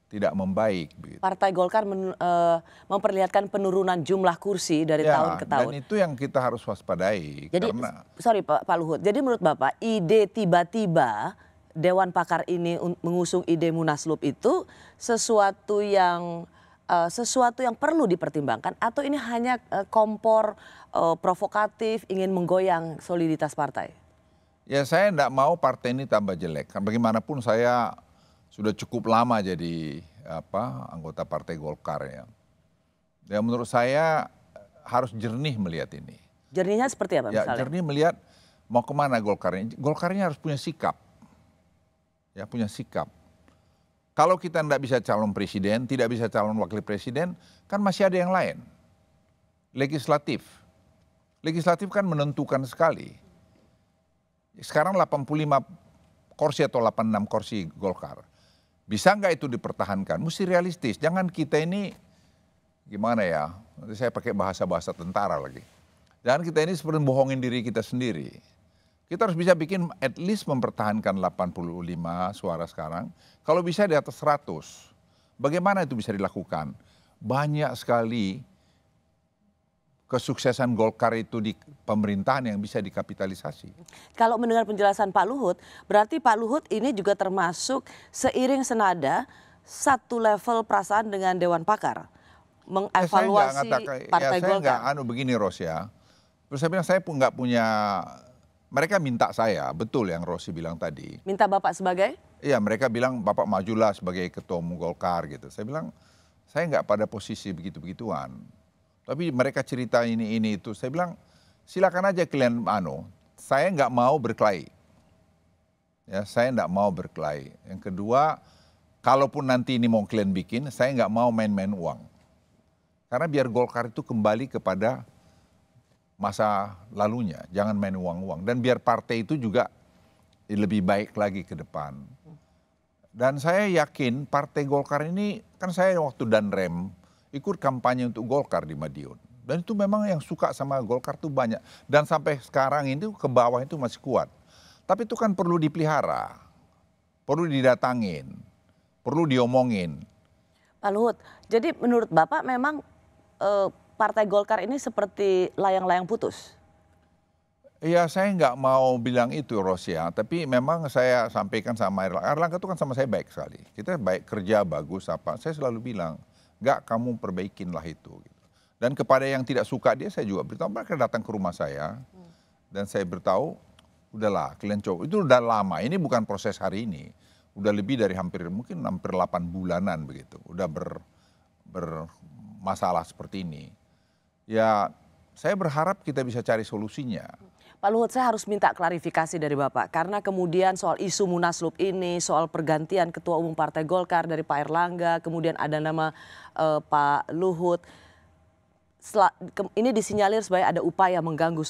tidak membaik. Begitu. Partai Golkar men, uh, memperlihatkan penurunan jumlah kursi dari ya, tahun ke tahun. Dan itu yang kita harus waspadai. Jadi, karena... sorry Pak, Pak Luhut. Jadi menurut Bapak, ide tiba-tiba Dewan Pakar ini mengusung ide Munaslub itu sesuatu yang uh, sesuatu yang perlu dipertimbangkan atau ini hanya uh, kompor uh, provokatif ingin menggoyang soliditas partai? Ya saya tidak mau partai ini tambah jelek. Kan bagaimanapun saya sudah cukup lama jadi apa anggota partai Golkar ya. Ya menurut saya harus jernih melihat ini. Jernihnya seperti apa ya, misalnya? Ya, jernih melihat mau kemana Golkar Golkarnya. Golkarnya harus punya sikap. Ya punya sikap kalau kita tidak bisa calon presiden, tidak bisa calon wakil presiden, kan masih ada yang lain. Legislatif. Legislatif kan menentukan sekali. Sekarang 85 kursi atau 86 kursi Golkar. Bisa nggak itu dipertahankan? Mesti realistis. Jangan kita ini gimana ya? Nanti saya pakai bahasa-bahasa tentara lagi. Jangan kita ini seperti bohongin diri kita sendiri. Kita harus bisa bikin at least mempertahankan 85 suara sekarang. Kalau bisa di atas 100. Bagaimana itu bisa dilakukan? Banyak sekali kesuksesan Golkar itu di pemerintahan yang bisa dikapitalisasi. Kalau mendengar penjelasan Pak Luhut, berarti Pak Luhut ini juga termasuk seiring senada satu level perasaan dengan Dewan Pakar eh, mengevaluasi ya, saya partai ya, saya Golkar. anu begini Ros ya. Terus saya bilang saya pun nggak punya mereka minta saya, betul yang Rosi bilang tadi. Minta Bapak sebagai? Iya, mereka bilang Bapak majulah sebagai ketua umum Golkar gitu. Saya bilang, saya nggak pada posisi begitu-begituan. Tapi mereka cerita ini, ini, itu. Saya bilang, silakan aja kalian, anu, saya nggak mau berkelahi. Ya, saya nggak mau berkelahi. Yang kedua, kalaupun nanti ini mau kalian bikin, saya nggak mau main-main uang. Karena biar Golkar itu kembali kepada masa lalunya, jangan main uang-uang. Dan biar partai itu juga lebih baik lagi ke depan. Dan saya yakin partai Golkar ini, kan saya waktu dan rem ikut kampanye untuk Golkar di Madiun. Dan itu memang yang suka sama Golkar tuh banyak. Dan sampai sekarang itu ke bawah itu masih kuat. Tapi itu kan perlu dipelihara, perlu didatangin, perlu diomongin. Pak Luhut, jadi menurut Bapak memang eh, Partai Golkar ini seperti layang-layang putus? Iya, saya nggak mau bilang itu Rosia, ya. tapi memang saya sampaikan sama Erlangga. Erlangga itu kan sama saya baik sekali. Kita baik kerja bagus apa. Saya selalu bilang, nggak kamu perbaikinlah itu. Gitu. Dan kepada yang tidak suka dia saya juga beritahu mereka datang ke rumah saya dan saya beritahu udahlah kalian coba itu udah lama ini bukan proses hari ini udah lebih dari hampir mungkin hampir 8 bulanan begitu udah ber bermasalah seperti ini ya saya berharap kita bisa cari solusinya. Pak Luhut, saya harus minta klarifikasi dari Bapak. Karena kemudian soal isu Munaslup ini, soal pergantian Ketua Umum Partai Golkar dari Pak Erlangga, kemudian ada nama uh, Pak Luhut. Sel ini disinyalir sebagai ada upaya mengganggu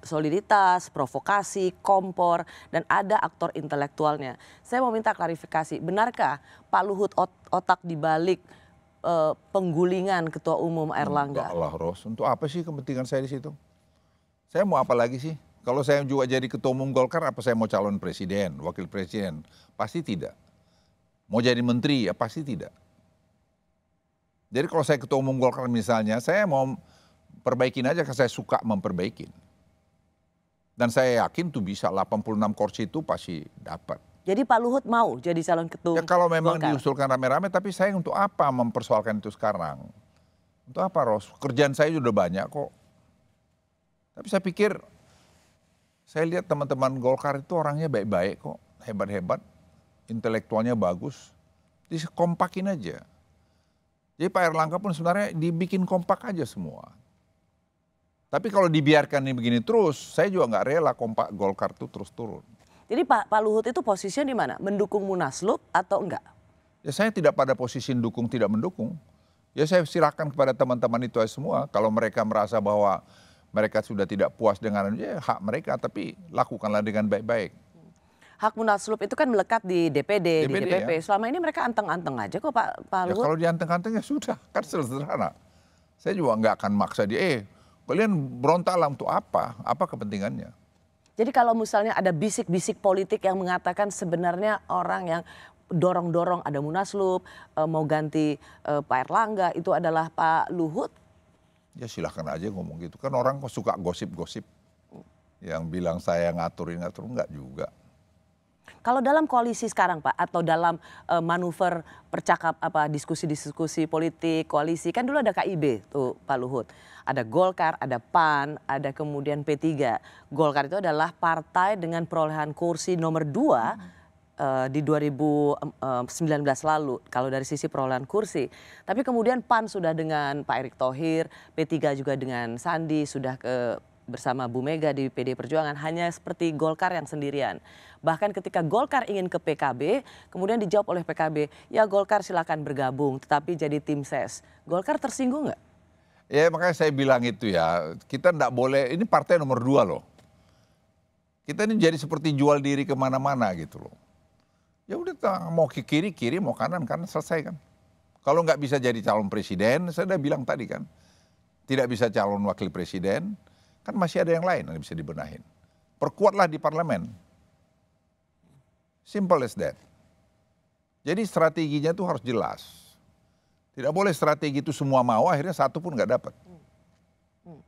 soliditas, provokasi, kompor, dan ada aktor intelektualnya. Saya mau minta klarifikasi, benarkah Pak Luhut ot otak dibalik uh, penggulingan ketua umum Erlangga? Allah Ros, untuk apa sih kepentingan saya di situ? Saya mau apa lagi sih? Kalau saya juga jadi ketua umum Golkar, apa saya mau calon presiden, wakil presiden? Pasti tidak. Mau jadi menteri, ya pasti tidak. Jadi kalau saya ketua umum Golkar misalnya, saya mau perbaikin aja, karena saya suka memperbaikin. Dan saya yakin tuh bisa, 86 kursi itu pasti dapat. Jadi Pak Luhut mau jadi calon ketua. Ya kalau memang Golkar. diusulkan rame-rame, tapi saya untuk apa mempersoalkan itu sekarang? Untuk apa Ros? Kerjaan saya sudah banyak kok. Tapi saya pikir, saya lihat teman-teman Golkar itu orangnya baik-baik kok, hebat-hebat, intelektualnya bagus. Jadi kompakin aja. Jadi Pak Erlangga pun sebenarnya dibikin kompak aja semua. Tapi kalau dibiarkan ini begini terus, saya juga nggak rela kompak Golkar itu terus turun. Jadi Pak, Pak Luhut itu posisinya di mana? Mendukung Munaslup atau enggak? Ya saya tidak pada posisi mendukung tidak mendukung. Ya saya silakan kepada teman-teman itu semua kalau mereka merasa bahwa mereka sudah tidak puas dengan ya hak mereka tapi lakukanlah dengan baik-baik. Hak munaslup itu kan melekat di DPD, DPD di DPP. Ya. Selama ini mereka anteng-anteng aja kok Pak Pak ya, Luhut. Ya, kalau dianteng-anteng ya sudah, kan sederhana. Saya juga nggak akan maksa dia, eh kalian berontak untuk apa? Apa kepentingannya? Jadi kalau misalnya ada bisik-bisik politik yang mengatakan sebenarnya orang yang dorong-dorong ada munaslup eh, mau ganti eh, Pak Erlangga itu adalah Pak Luhut. Ya silahkan aja ngomong gitu kan orang suka gosip-gosip yang bilang saya ngaturin ngatur enggak juga. Kalau dalam koalisi sekarang Pak atau dalam uh, manuver percakap apa diskusi-diskusi politik koalisi kan dulu ada KIB tuh Pak Luhut. Ada Golkar, ada PAN, ada kemudian P3. Golkar itu adalah partai dengan perolehan kursi nomor dua hmm. uh, di 2019 eh, lalu kalau dari sisi perolehan kursi. Tapi kemudian PAN sudah dengan Pak Erick Thohir, P3 juga dengan Sandi sudah ke bersama Bu Mega di PD Perjuangan hanya seperti Golkar yang sendirian. Bahkan ketika Golkar ingin ke PKB, kemudian dijawab oleh PKB, ya Golkar silakan bergabung, tetapi jadi tim ses. Golkar tersinggung nggak? Ya makanya saya bilang itu ya, kita tidak boleh, ini partai nomor dua loh. Kita ini jadi seperti jual diri kemana-mana gitu loh. Ya udah mau ke kiri, kiri, mau kanan, kanan selesai kan. Kalau nggak bisa jadi calon presiden, saya udah bilang tadi kan. Tidak bisa calon wakil presiden, Kan masih ada yang lain yang bisa dibenahin. Perkuatlah di parlemen. Simple as that. Jadi strateginya itu harus jelas. Tidak boleh strategi itu semua mau, akhirnya satu pun nggak dapat. Hmm. Hmm.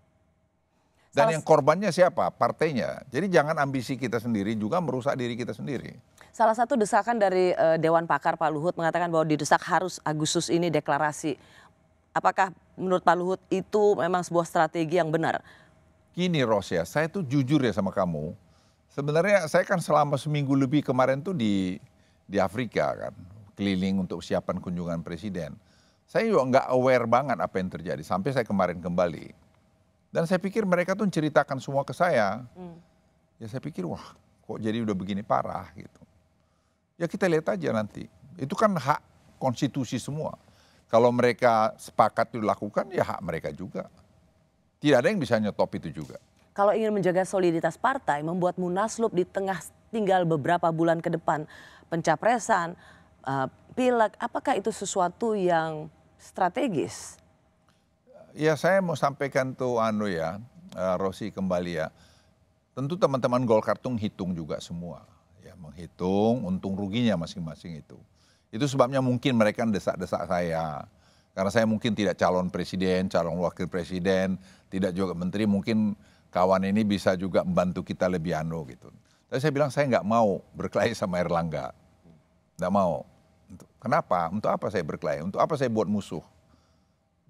Dan yang korbannya siapa? Partainya. Jadi jangan ambisi kita sendiri juga merusak diri kita sendiri. Salah satu desakan dari uh, Dewan Pakar Pak Luhut mengatakan bahwa didesak harus Agustus ini deklarasi. Apakah menurut Pak Luhut itu memang sebuah strategi yang benar? Gini Ros ya, saya tuh jujur ya sama kamu. Sebenarnya saya kan selama seminggu lebih kemarin tuh di di Afrika kan, keliling untuk siapan kunjungan presiden. Saya juga nggak aware banget apa yang terjadi sampai saya kemarin kembali. Dan saya pikir mereka tuh ceritakan semua ke saya. Hmm. Ya saya pikir wah kok jadi udah begini parah gitu. Ya kita lihat aja nanti. Itu kan hak konstitusi semua. Kalau mereka sepakat dilakukan ya hak mereka juga. Tidak ada yang bisa nyetop itu juga. Kalau ingin menjaga soliditas partai, membuat munaslup di tengah tinggal beberapa bulan ke depan, pencapresan, uh, pileg, apakah itu sesuatu yang strategis? Ya saya mau sampaikan tuh Anu ya, uh, eh, Rosi kembali ya. Tentu teman-teman Golkar tuh hitung juga semua. Ya menghitung untung ruginya masing-masing itu. Itu sebabnya mungkin mereka desak-desak saya karena saya mungkin tidak calon presiden, calon wakil presiden, tidak juga menteri, mungkin kawan ini bisa juga membantu kita lebih anu gitu. Tapi saya bilang saya nggak mau berkelahi sama Erlangga. Nggak mau. Kenapa? Untuk apa saya berkelahi? Untuk apa saya buat musuh?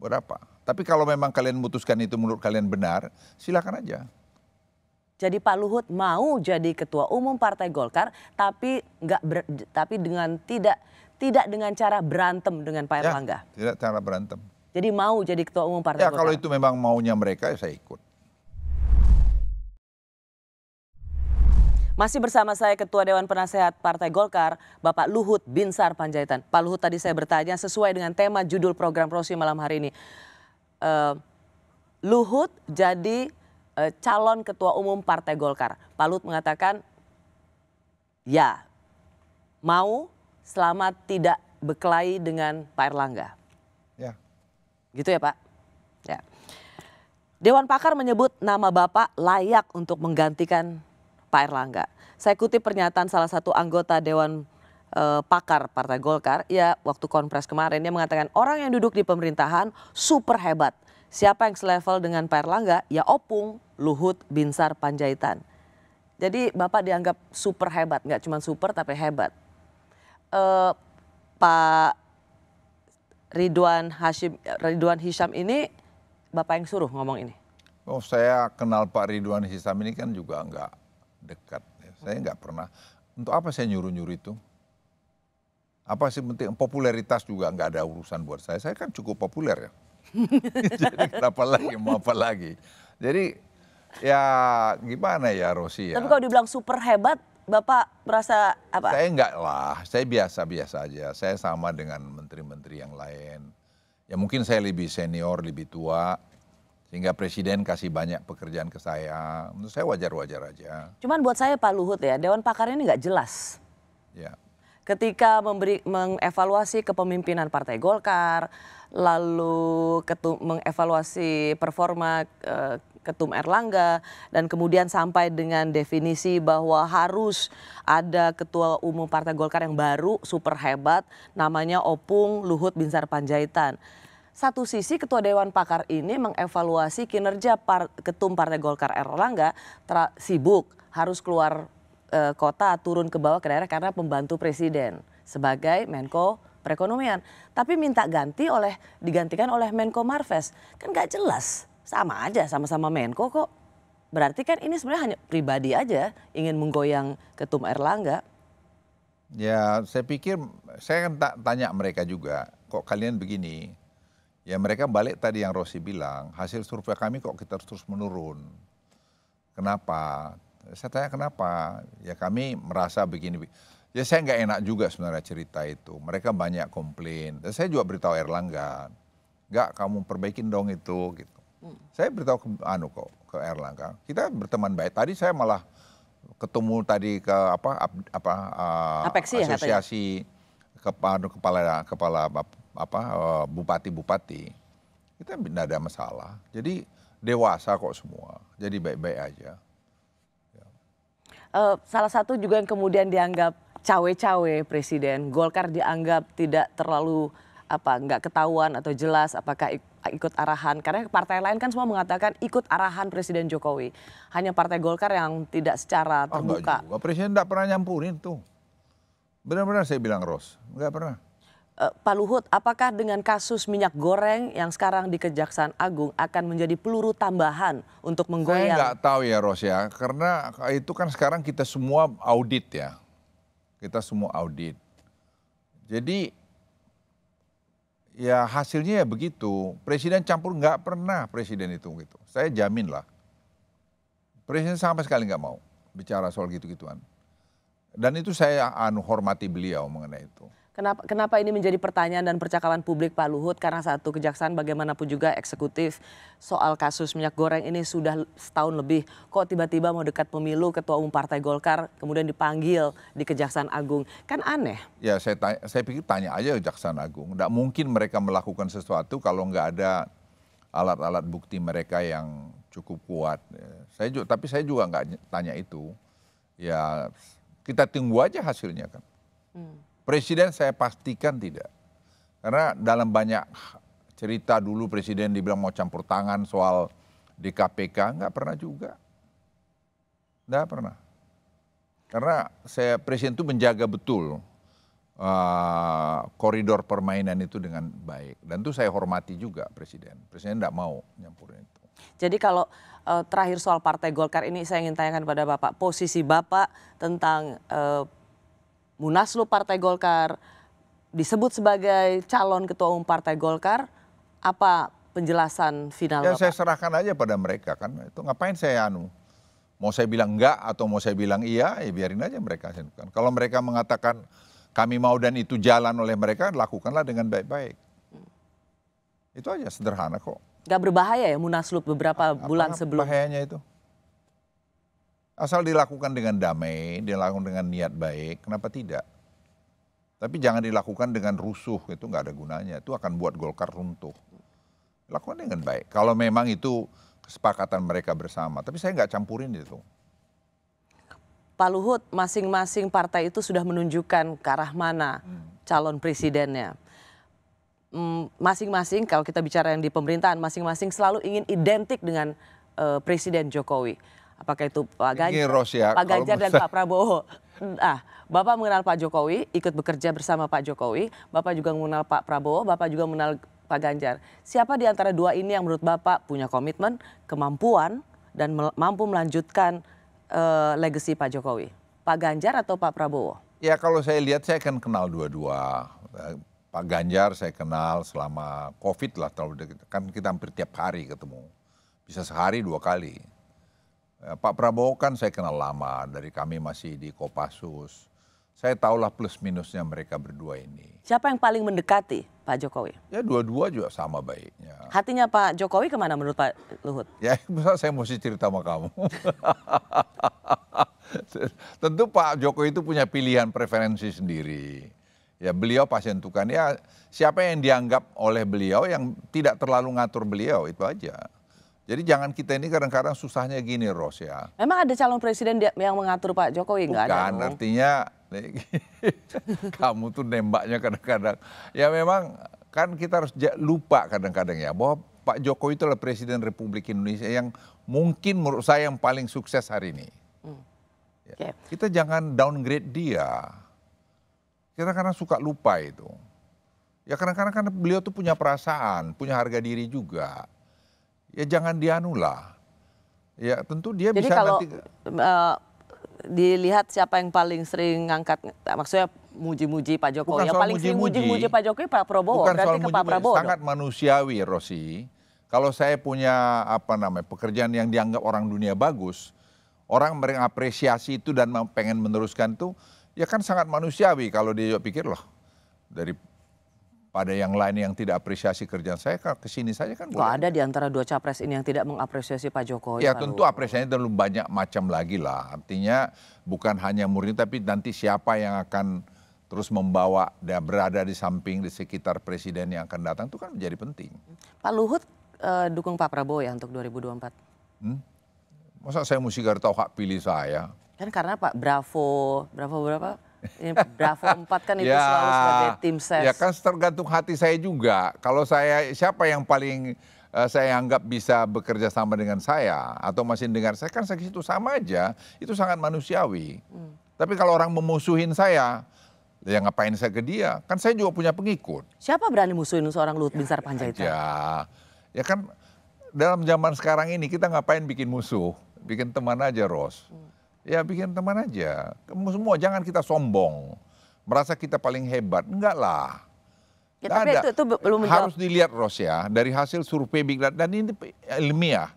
Buat apa? Tapi kalau memang kalian memutuskan itu menurut kalian benar, silakan aja. Jadi Pak Luhut mau jadi ketua umum Partai Golkar, tapi nggak tapi dengan tidak tidak dengan cara berantem dengan Pak ya, Erlangga. Ya, tidak cara berantem. Jadi mau jadi ketua umum partai. Ya Kota. kalau itu memang maunya mereka ya saya ikut. Masih bersama saya Ketua Dewan Penasehat Partai Golkar, Bapak Luhut Binsar Panjaitan. Pak Luhut tadi saya bertanya sesuai dengan tema judul program Rosi malam hari ini. Uh, Luhut jadi uh, calon Ketua Umum Partai Golkar. Pak Luhut mengatakan, ya mau selama tidak berkelahi dengan Pak Erlangga. Ya. Gitu ya Pak? Ya. Dewan Pakar menyebut nama Bapak layak untuk menggantikan Pak Erlangga. Saya kutip pernyataan salah satu anggota Dewan eh, Pakar Partai Golkar, ya waktu konpres kemarin, dia mengatakan orang yang duduk di pemerintahan super hebat. Siapa yang selevel dengan Pak Erlangga? Ya Opung, Luhut, Binsar, Panjaitan. Jadi Bapak dianggap super hebat, nggak cuma super tapi hebat eh, Pak Ridwan Hashim Ridwan Hisham ini Bapak yang suruh ngomong ini? Oh, saya kenal Pak Ridwan Hisham ini kan juga nggak dekat. Saya nggak pernah. Untuk apa saya nyuruh-nyuruh itu? Apa sih penting? Popularitas juga nggak ada urusan buat saya. Saya kan cukup populer ya. [laughs] Jadi kenapa lagi? Mau apa lagi? Jadi ya gimana ya Rosi ya. Tapi kalau dibilang super hebat, Bapak merasa apa? Saya enggak lah, saya biasa-biasa aja. Saya sama dengan menteri-menteri yang lain. Ya mungkin saya lebih senior, lebih tua. Sehingga presiden kasih banyak pekerjaan ke saya. Menurut saya wajar-wajar aja. Cuman buat saya Pak Luhut ya, Dewan Pakar ini enggak jelas. Ya, ketika memberi mengevaluasi kepemimpinan Partai Golkar, lalu ketum, mengevaluasi performa uh, Ketum Erlangga dan kemudian sampai dengan definisi bahwa harus ada ketua umum Partai Golkar yang baru super hebat namanya Opung Luhut Binsar Panjaitan. Satu sisi ketua Dewan Pakar ini mengevaluasi kinerja par, ketum Partai Golkar Erlangga sibuk harus keluar uh, kota turun ke bawah ke daerah karena pembantu presiden sebagai Menko perekonomian. Tapi minta ganti oleh digantikan oleh Menko Marves. Kan gak jelas. Sama aja sama-sama Menko kok. Berarti kan ini sebenarnya hanya pribadi aja ingin menggoyang ketum Erlangga. Ya, saya pikir saya kan tak tanya mereka juga, kok kalian begini? Ya mereka balik tadi yang Rosi bilang, hasil survei kami kok kita terus menurun. Kenapa? Saya tanya kenapa? Ya kami merasa begini. Ya saya nggak enak juga sebenarnya cerita itu. Mereka banyak komplain. Dan saya juga beritahu Erlangga, nggak kamu perbaikin dong itu. Gitu. Hmm. Saya beritahu ke Anu kok ke Erlangga. Kita berteman baik. Tadi saya malah ketemu tadi ke apa ap, apa uh, Apeksi ya, asosiasi ya, kepala kepala kepala apa eh, bupati-bupati kita tidak ada masalah. Jadi dewasa kok semua. Jadi baik-baik aja uh, salah satu juga yang kemudian dianggap cawe-cawe presiden. Golkar dianggap tidak terlalu apa nggak ketahuan atau jelas apakah ikut arahan karena partai lain kan semua mengatakan ikut arahan Presiden Jokowi hanya partai Golkar yang tidak secara ah, terbuka oh, Presiden tidak pernah nyampurin tuh benar-benar saya bilang Ros nggak pernah Eh, Pak Luhut, apakah dengan kasus minyak goreng yang sekarang di Kejaksaan Agung akan menjadi peluru tambahan untuk menggoyang? Saya nggak tahu ya Ros ya, karena itu kan sekarang kita semua audit ya. Kita semua audit. Jadi ya hasilnya ya begitu. Presiden campur nggak pernah presiden itu gitu. Saya jamin lah. Presiden sama sekali nggak mau bicara soal gitu-gituan. Dan itu saya anu hormati beliau mengenai itu. Kenapa, kenapa ini menjadi pertanyaan dan percakapan publik Pak Luhut? Karena satu kejaksaan bagaimanapun juga eksekutif soal kasus minyak goreng ini sudah setahun lebih. Kok tiba-tiba mau dekat pemilu Ketua Umum Partai Golkar kemudian dipanggil di Kejaksaan Agung? Kan aneh. Ya saya, tanya, saya pikir tanya aja Kejaksaan Agung. Tidak mungkin mereka melakukan sesuatu kalau nggak ada alat-alat bukti mereka yang cukup kuat. Ya, saya juga, tapi saya juga nggak tanya itu. Ya kita tunggu aja hasilnya kan. Hmm. Presiden saya pastikan tidak. Karena dalam banyak cerita dulu presiden dibilang mau campur tangan soal di KPK, nggak pernah juga. Nggak pernah. Karena saya presiden itu menjaga betul uh, koridor permainan itu dengan baik. Dan itu saya hormati juga presiden. Presiden tidak mau nyampurin itu. Jadi kalau uh, terakhir soal Partai Golkar ini saya ingin tanyakan pada Bapak, posisi Bapak tentang uh, Munaslu Partai Golkar disebut sebagai calon ketua umum Partai Golkar. Apa penjelasan final? Ya, saya serahkan aja pada mereka kan. Itu ngapain saya anu? Mau saya bilang enggak atau mau saya bilang iya, ya biarin aja mereka kan. Kalau mereka mengatakan kami mau dan itu jalan oleh mereka, lakukanlah dengan baik-baik. Itu aja sederhana kok. Gak berbahaya ya Munaslup beberapa Apa bulan sebelum. Bahayanya itu? Asal dilakukan dengan damai, dilakukan dengan niat baik, kenapa tidak? Tapi jangan dilakukan dengan rusuh, itu nggak ada gunanya. Itu akan buat Golkar runtuh. Lakukan dengan baik. Kalau memang itu kesepakatan mereka bersama. Tapi saya nggak campurin itu. Pak Luhut, masing-masing partai itu sudah menunjukkan ke arah mana hmm. calon presidennya. Hmm, masing-masing, kalau kita bicara yang di pemerintahan, masing-masing selalu ingin identik dengan uh, Presiden Jokowi apakah itu Pak Ganjar, ya, Pak Ganjar dan Pak Prabowo. Ah, Bapak mengenal Pak Jokowi, ikut bekerja bersama Pak Jokowi. Bapak juga mengenal Pak Prabowo, Bapak juga mengenal Pak Ganjar. Siapa di antara dua ini yang menurut Bapak punya komitmen, kemampuan, dan mampu melanjutkan uh, legacy Pak Jokowi? Pak Ganjar atau Pak Prabowo? Ya kalau saya lihat saya akan kenal dua-dua. Eh, Pak Ganjar saya kenal selama COVID lah terlalu Kan kita hampir tiap hari ketemu. Bisa sehari dua kali. Eh, Pak Prabowo kan saya kenal lama dari kami masih di Kopassus. Saya tahulah plus minusnya mereka berdua ini. Siapa yang paling mendekati Pak Jokowi? Ya dua-dua juga sama baiknya. Hatinya Pak Jokowi kemana menurut Pak Luhut? Ya bisa [laughs] saya mesti cerita sama kamu. [laughs] Tentu Pak Jokowi itu punya pilihan preferensi sendiri. Ya beliau pasti tentukan ya siapa yang dianggap oleh beliau yang tidak terlalu ngatur beliau itu aja. Jadi jangan kita ini kadang-kadang susahnya gini Ros ya. Memang ada calon presiden yang mengatur Pak Jokowi nggak ada? artinya [laughs] kamu tuh nembaknya kadang-kadang. Ya memang kan kita harus lupa kadang-kadang ya bahwa Pak Jokowi itu adalah presiden Republik Indonesia yang mungkin menurut saya yang paling sukses hari ini. Hmm. Ya. Okay. Kita jangan downgrade dia. Kita kadang suka lupa itu. Ya kadang-kadang kan beliau tuh punya perasaan, punya harga diri juga ya jangan dianulah. Ya tentu dia Jadi bisa kalau, nanti. Uh, dilihat siapa yang paling sering ngangkat maksudnya muji-muji Pak Jokowi. Bukan yang paling muji -muji. sering muji-muji Pak Jokowi Pak Prabowo. Bukan Berarti soal ke muji Pak Prabowo. Sangat dong. manusiawi Rosi. Kalau saya punya apa namanya pekerjaan yang dianggap orang dunia bagus, orang mengapresiasi itu dan pengen meneruskan itu, ya kan sangat manusiawi kalau dia pikir loh dari pada yang lain yang tidak apresiasi kerjaan saya kan sini saja kan. Kok ada di antara dua capres ini yang tidak mengapresiasi Pak Jokowi? Ya lalu. tentu apresiasinya terlalu banyak macam lagi lah. Artinya bukan hanya murni tapi nanti siapa yang akan terus membawa dan berada di samping di sekitar presiden yang akan datang itu kan menjadi penting. Pak Luhut eh, dukung Pak Prabowo ya untuk 2024? Hmm? Masa saya mesti tahu hak pilih saya? Kan karena Pak Bravo, Bravo berapa? Ini Bravo 4 kan itu ya, selalu sebagai tim ses. Ya kan tergantung hati saya juga. Kalau saya siapa yang paling uh, saya anggap bisa bekerja sama dengan saya atau masih dengar saya kan saya itu sama aja. Itu sangat manusiawi. Hmm. Tapi kalau orang memusuhin saya, ya ngapain saya ke dia? Kan saya juga punya pengikut. Siapa berani musuhin seorang Luhut ya, Binsar Panjaitan? Ya, ya kan dalam zaman sekarang ini kita ngapain bikin musuh? Bikin teman aja, Ros. Hmm. Ya bikin teman aja. Semua jangan kita sombong. Merasa kita paling hebat. Enggak lah. Ya, tapi ada. Itu, itu belum Harus dilihat Ros ya. Dari hasil survei Big Data. Dan ini ilmiah.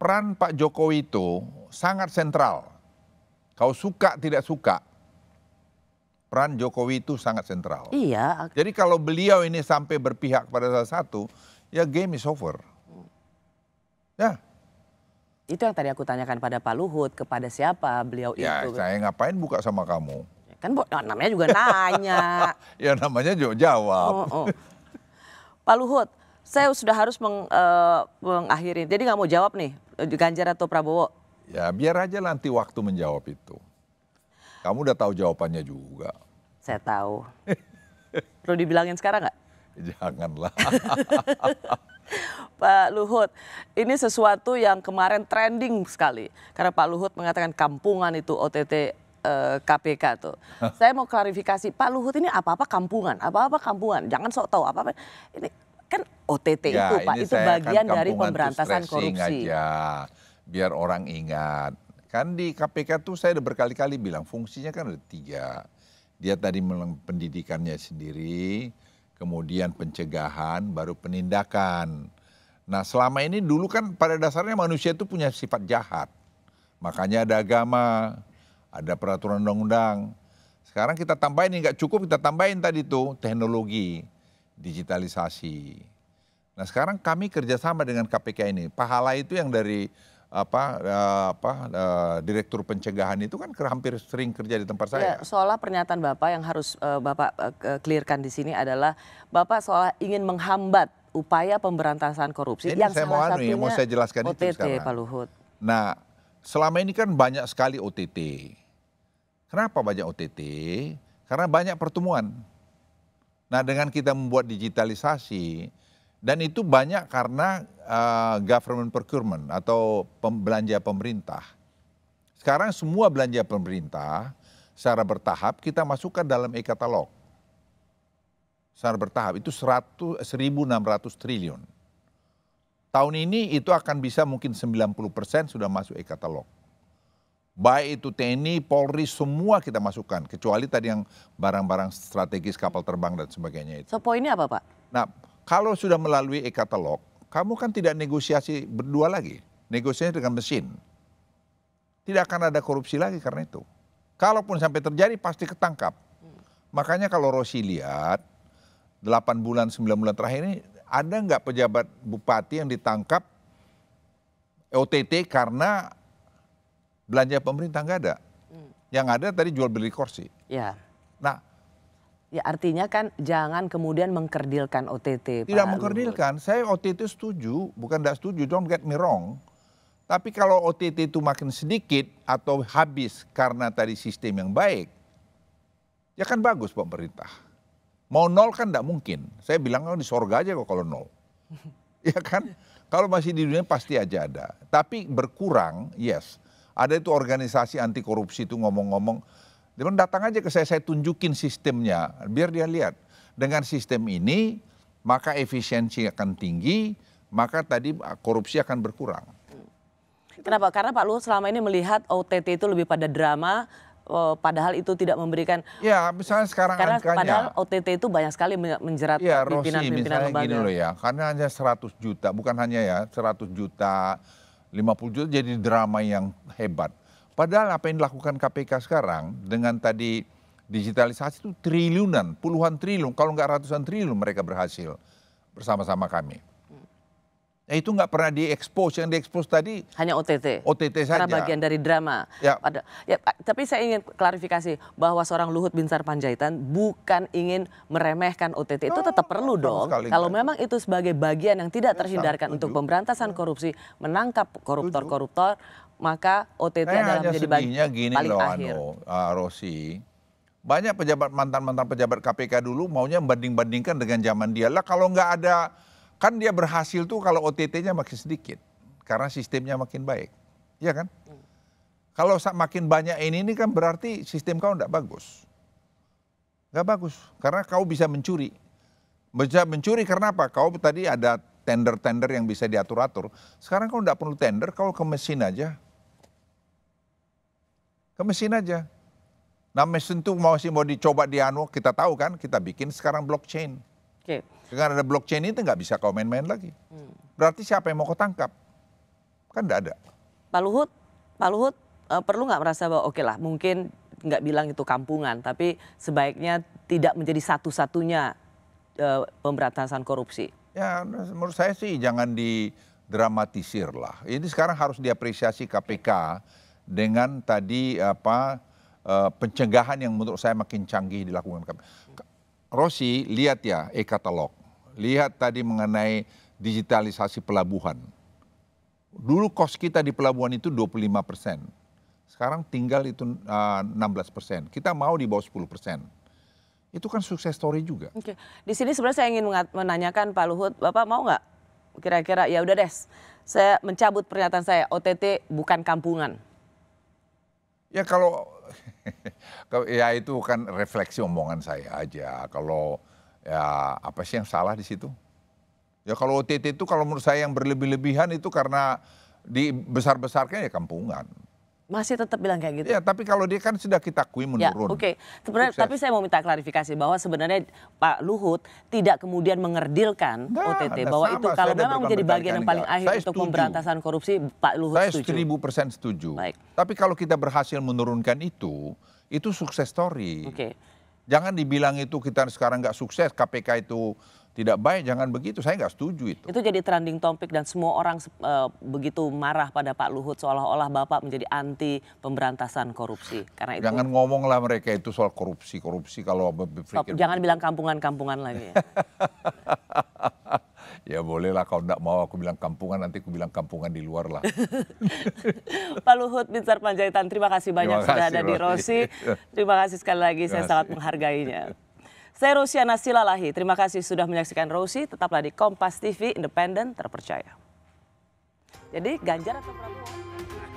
Peran Pak Jokowi itu sangat sentral. Kau suka tidak suka. Peran Jokowi itu sangat sentral. Iya. Jadi kalau beliau ini sampai berpihak pada salah satu, ya game is over. Hmm. Ya, itu yang tadi aku tanyakan pada Pak Luhut, kepada siapa beliau ya, itu. Ya, saya ngapain buka sama kamu? Ya, kan oh, namanya juga nanya. [laughs] ya namanya juga jawab. Oh, oh. Pak Luhut, saya sudah harus meng, uh, mengakhiri. Jadi nggak mau jawab nih, eh, Ganjar atau Prabowo? Ya biar aja nanti waktu menjawab itu. Kamu udah tahu jawabannya juga. Saya tahu. Perlu dibilangin sekarang nggak? [laughs] Janganlah. [laughs] Pak Luhut, ini sesuatu yang kemarin trending sekali karena Pak Luhut mengatakan kampungan itu OTT eh, KPK tuh. Saya mau klarifikasi, Pak Luhut ini apa-apa kampungan, apa-apa kampungan. Jangan sok tahu apa-apa. Ini kan OTT ya, itu Pak, itu kan bagian kan dari pemberantasan korupsi. Aja, biar orang ingat. Kan di KPK tuh saya udah berkali-kali bilang fungsinya kan ada tiga. Dia tadi pendidikannya sendiri, kemudian pencegahan, baru penindakan. Nah selama ini dulu kan pada dasarnya manusia itu punya sifat jahat. Makanya ada agama, ada peraturan undang-undang. Sekarang kita tambahin, nggak cukup kita tambahin tadi tuh teknologi, digitalisasi. Nah sekarang kami kerjasama dengan KPK ini. Pahala itu yang dari apa eh, apa uh, direktur pencegahan itu kan hampir sering kerja di tempat saya. Ya, seolah pernyataan Bapak yang harus uh, Bapak uh, clearkan di sini adalah Bapak seolah ingin menghambat upaya pemberantasan korupsi Jadi yang saya salah mau satunya ya, mau saya jelaskan OTT, itu sekarang. Pak Luhut. Nah, selama ini kan banyak sekali OTT. Kenapa banyak OTT? Karena banyak pertemuan. Nah, dengan kita membuat digitalisasi, dan itu banyak karena uh, government procurement atau belanja pemerintah. Sekarang semua belanja pemerintah secara bertahap kita masukkan dalam e-katalog. Secara bertahap itu 1.600 triliun. Tahun ini itu akan bisa mungkin 90 persen sudah masuk e-katalog. Baik itu TNI, Polri, semua kita masukkan. Kecuali tadi yang barang-barang strategis kapal terbang dan sebagainya itu. So poinnya apa Pak? Nah kalau sudah melalui e-katalog, kamu kan tidak negosiasi berdua lagi. Negosiasi dengan mesin. Tidak akan ada korupsi lagi karena itu. Kalaupun sampai terjadi pasti ketangkap. Makanya kalau Rosi lihat, 8 bulan, 9 bulan terakhir ini, ada nggak pejabat bupati yang ditangkap OTT karena belanja pemerintah nggak ada. Hmm. Yang ada tadi jual beli kursi. Ya. Nah, Ya artinya kan jangan kemudian mengkerdilkan OTT. Tidak Pak iya, mengkerdilkan, Luhut. saya OTT setuju, bukan tidak setuju, don't get me wrong. Tapi kalau OTT itu makin sedikit atau habis karena tadi sistem yang baik, ya kan bagus pemerintah. Mau nol kan tidak mungkin. Saya bilang kalau oh, di sorga aja kok kalau nol. [laughs] ya kan? Kalau masih di dunia pasti aja ada. Tapi berkurang, yes. Ada itu organisasi anti korupsi itu ngomong-ngomong, dia bilang datang aja ke saya, saya tunjukin sistemnya, biar dia lihat. Dengan sistem ini, maka efisiensi akan tinggi, maka tadi ah, korupsi akan berkurang. Kenapa? Karena Pak Luhut selama ini melihat OTT itu lebih pada drama, oh, padahal itu tidak memberikan. Ya, misalnya sekarang karena angkanya. Padahal OTT itu banyak sekali menjerat ya, pimpinan-pimpinan lembaga. Gini loh ya, karena hanya 100 juta, bukan hanya ya 100 juta, 50 juta jadi drama yang hebat Padahal apa yang dilakukan KPK sekarang dengan tadi digitalisasi itu triliunan, puluhan triliun, kalau nggak ratusan triliun mereka berhasil bersama-sama kami. Ya, itu nggak pernah diekspos, yang diekspos tadi hanya OTT. OTT saja. Karena bagian dari drama. Ya. Pada, ya, tapi saya ingin klarifikasi bahwa seorang Luhut Binsar Panjaitan bukan ingin meremehkan OTT itu itu tetap oh, perlu dong. Sekali Kalau kan. memang itu sebagai bagian yang tidak ya, terhindarkan untuk pemberantasan korupsi, menangkap koruptor-koruptor, maka OTT eh, adalah menjadi bagian gini paling loh, akhir. Anu, uh, ah, Rosi, banyak pejabat mantan-mantan pejabat KPK dulu maunya banding-bandingkan dengan zaman dia lah kalau nggak ada kan dia berhasil tuh kalau OTT-nya makin sedikit karena sistemnya makin baik, ya kan? Hmm. Kalau makin banyak ini ini kan berarti sistem kau nggak bagus, nggak bagus karena kau bisa mencuri, bisa mencuri karena apa? Kau tadi ada tender-tender yang bisa diatur-atur. Sekarang kau nggak perlu tender, kau ke mesin aja ke mesin aja. Nah mesin itu mau sih mau dicoba di anu. kita tahu kan, kita bikin sekarang blockchain. Okay. Dengan ada blockchain itu nggak bisa kau main-main lagi. Hmm. Berarti siapa yang mau kau tangkap? Kan nggak ada. Pak Luhut, Pak Luhut uh, perlu nggak merasa bahwa oke okay lah mungkin nggak bilang itu kampungan, tapi sebaiknya tidak menjadi satu-satunya uh, pemberantasan korupsi. Ya menurut saya sih jangan didramatisir lah. Ini sekarang harus diapresiasi KPK. Okay dengan tadi apa eh, pencegahan yang menurut saya makin canggih dilakukan Rosi lihat ya e-katalog, lihat tadi mengenai digitalisasi pelabuhan. Dulu kos kita di pelabuhan itu 25 persen, sekarang tinggal itu uh, eh, 16 persen. Kita mau di bawah 10 persen. Itu kan sukses story juga. Oke. Di sini sebenarnya saya ingin menanyakan Pak Luhut, Bapak mau nggak kira-kira ya udah deh, saya mencabut pernyataan saya OTT bukan kampungan. Ya [laughs] kalau ya itu kan refleksi omongan saya aja. Kalau ya apa sih yang salah di situ? Ya kalau OTT itu kalau menurut saya yang berlebih-lebihan itu karena di besar besarkan ya kampungan. Masih tetap bilang kayak gitu. Ya, tapi kalau dia kan sudah kita akui ya, menurun. Ya, Oke, okay. tapi saya mau minta klarifikasi bahwa sebenarnya Pak Luhut tidak kemudian mengerdilkan nah, OTT bahwa sama. itu kalau memang menjadi bagian yang paling akhir saya untuk pemberantasan korupsi Pak Luhut saya setuju. Saya persen setuju. Baik. Tapi kalau kita berhasil menurunkan itu, itu sukses story. Oke. Okay. Jangan dibilang itu kita sekarang nggak sukses, KPK itu tidak baik, jangan begitu. Saya nggak setuju itu. Itu jadi trending topik dan semua orang e, begitu marah pada Pak Luhut seolah-olah Bapak menjadi anti pemberantasan korupsi. Karena itu Jangan ngomonglah mereka itu soal korupsi, korupsi kalau berpikir. Stop, jangan bilang kampungan-kampungan lagi [laughs] ya. bolehlah kalau tidak mau aku bilang kampungan nanti aku bilang kampungan di luar lah. [laughs] Pak Luhut Binsar Panjaitan terima kasih banyak terima kasih, sudah ada di Rosi. [laughs] Terima kasih sekali lagi terima saya kasih. sangat menghargainya. Saya Rosiana Silalahi, terima kasih sudah menyaksikan Rosi, tetaplah di Kompas TV, independen, terpercaya. Jadi Ganjar atau Prabowo?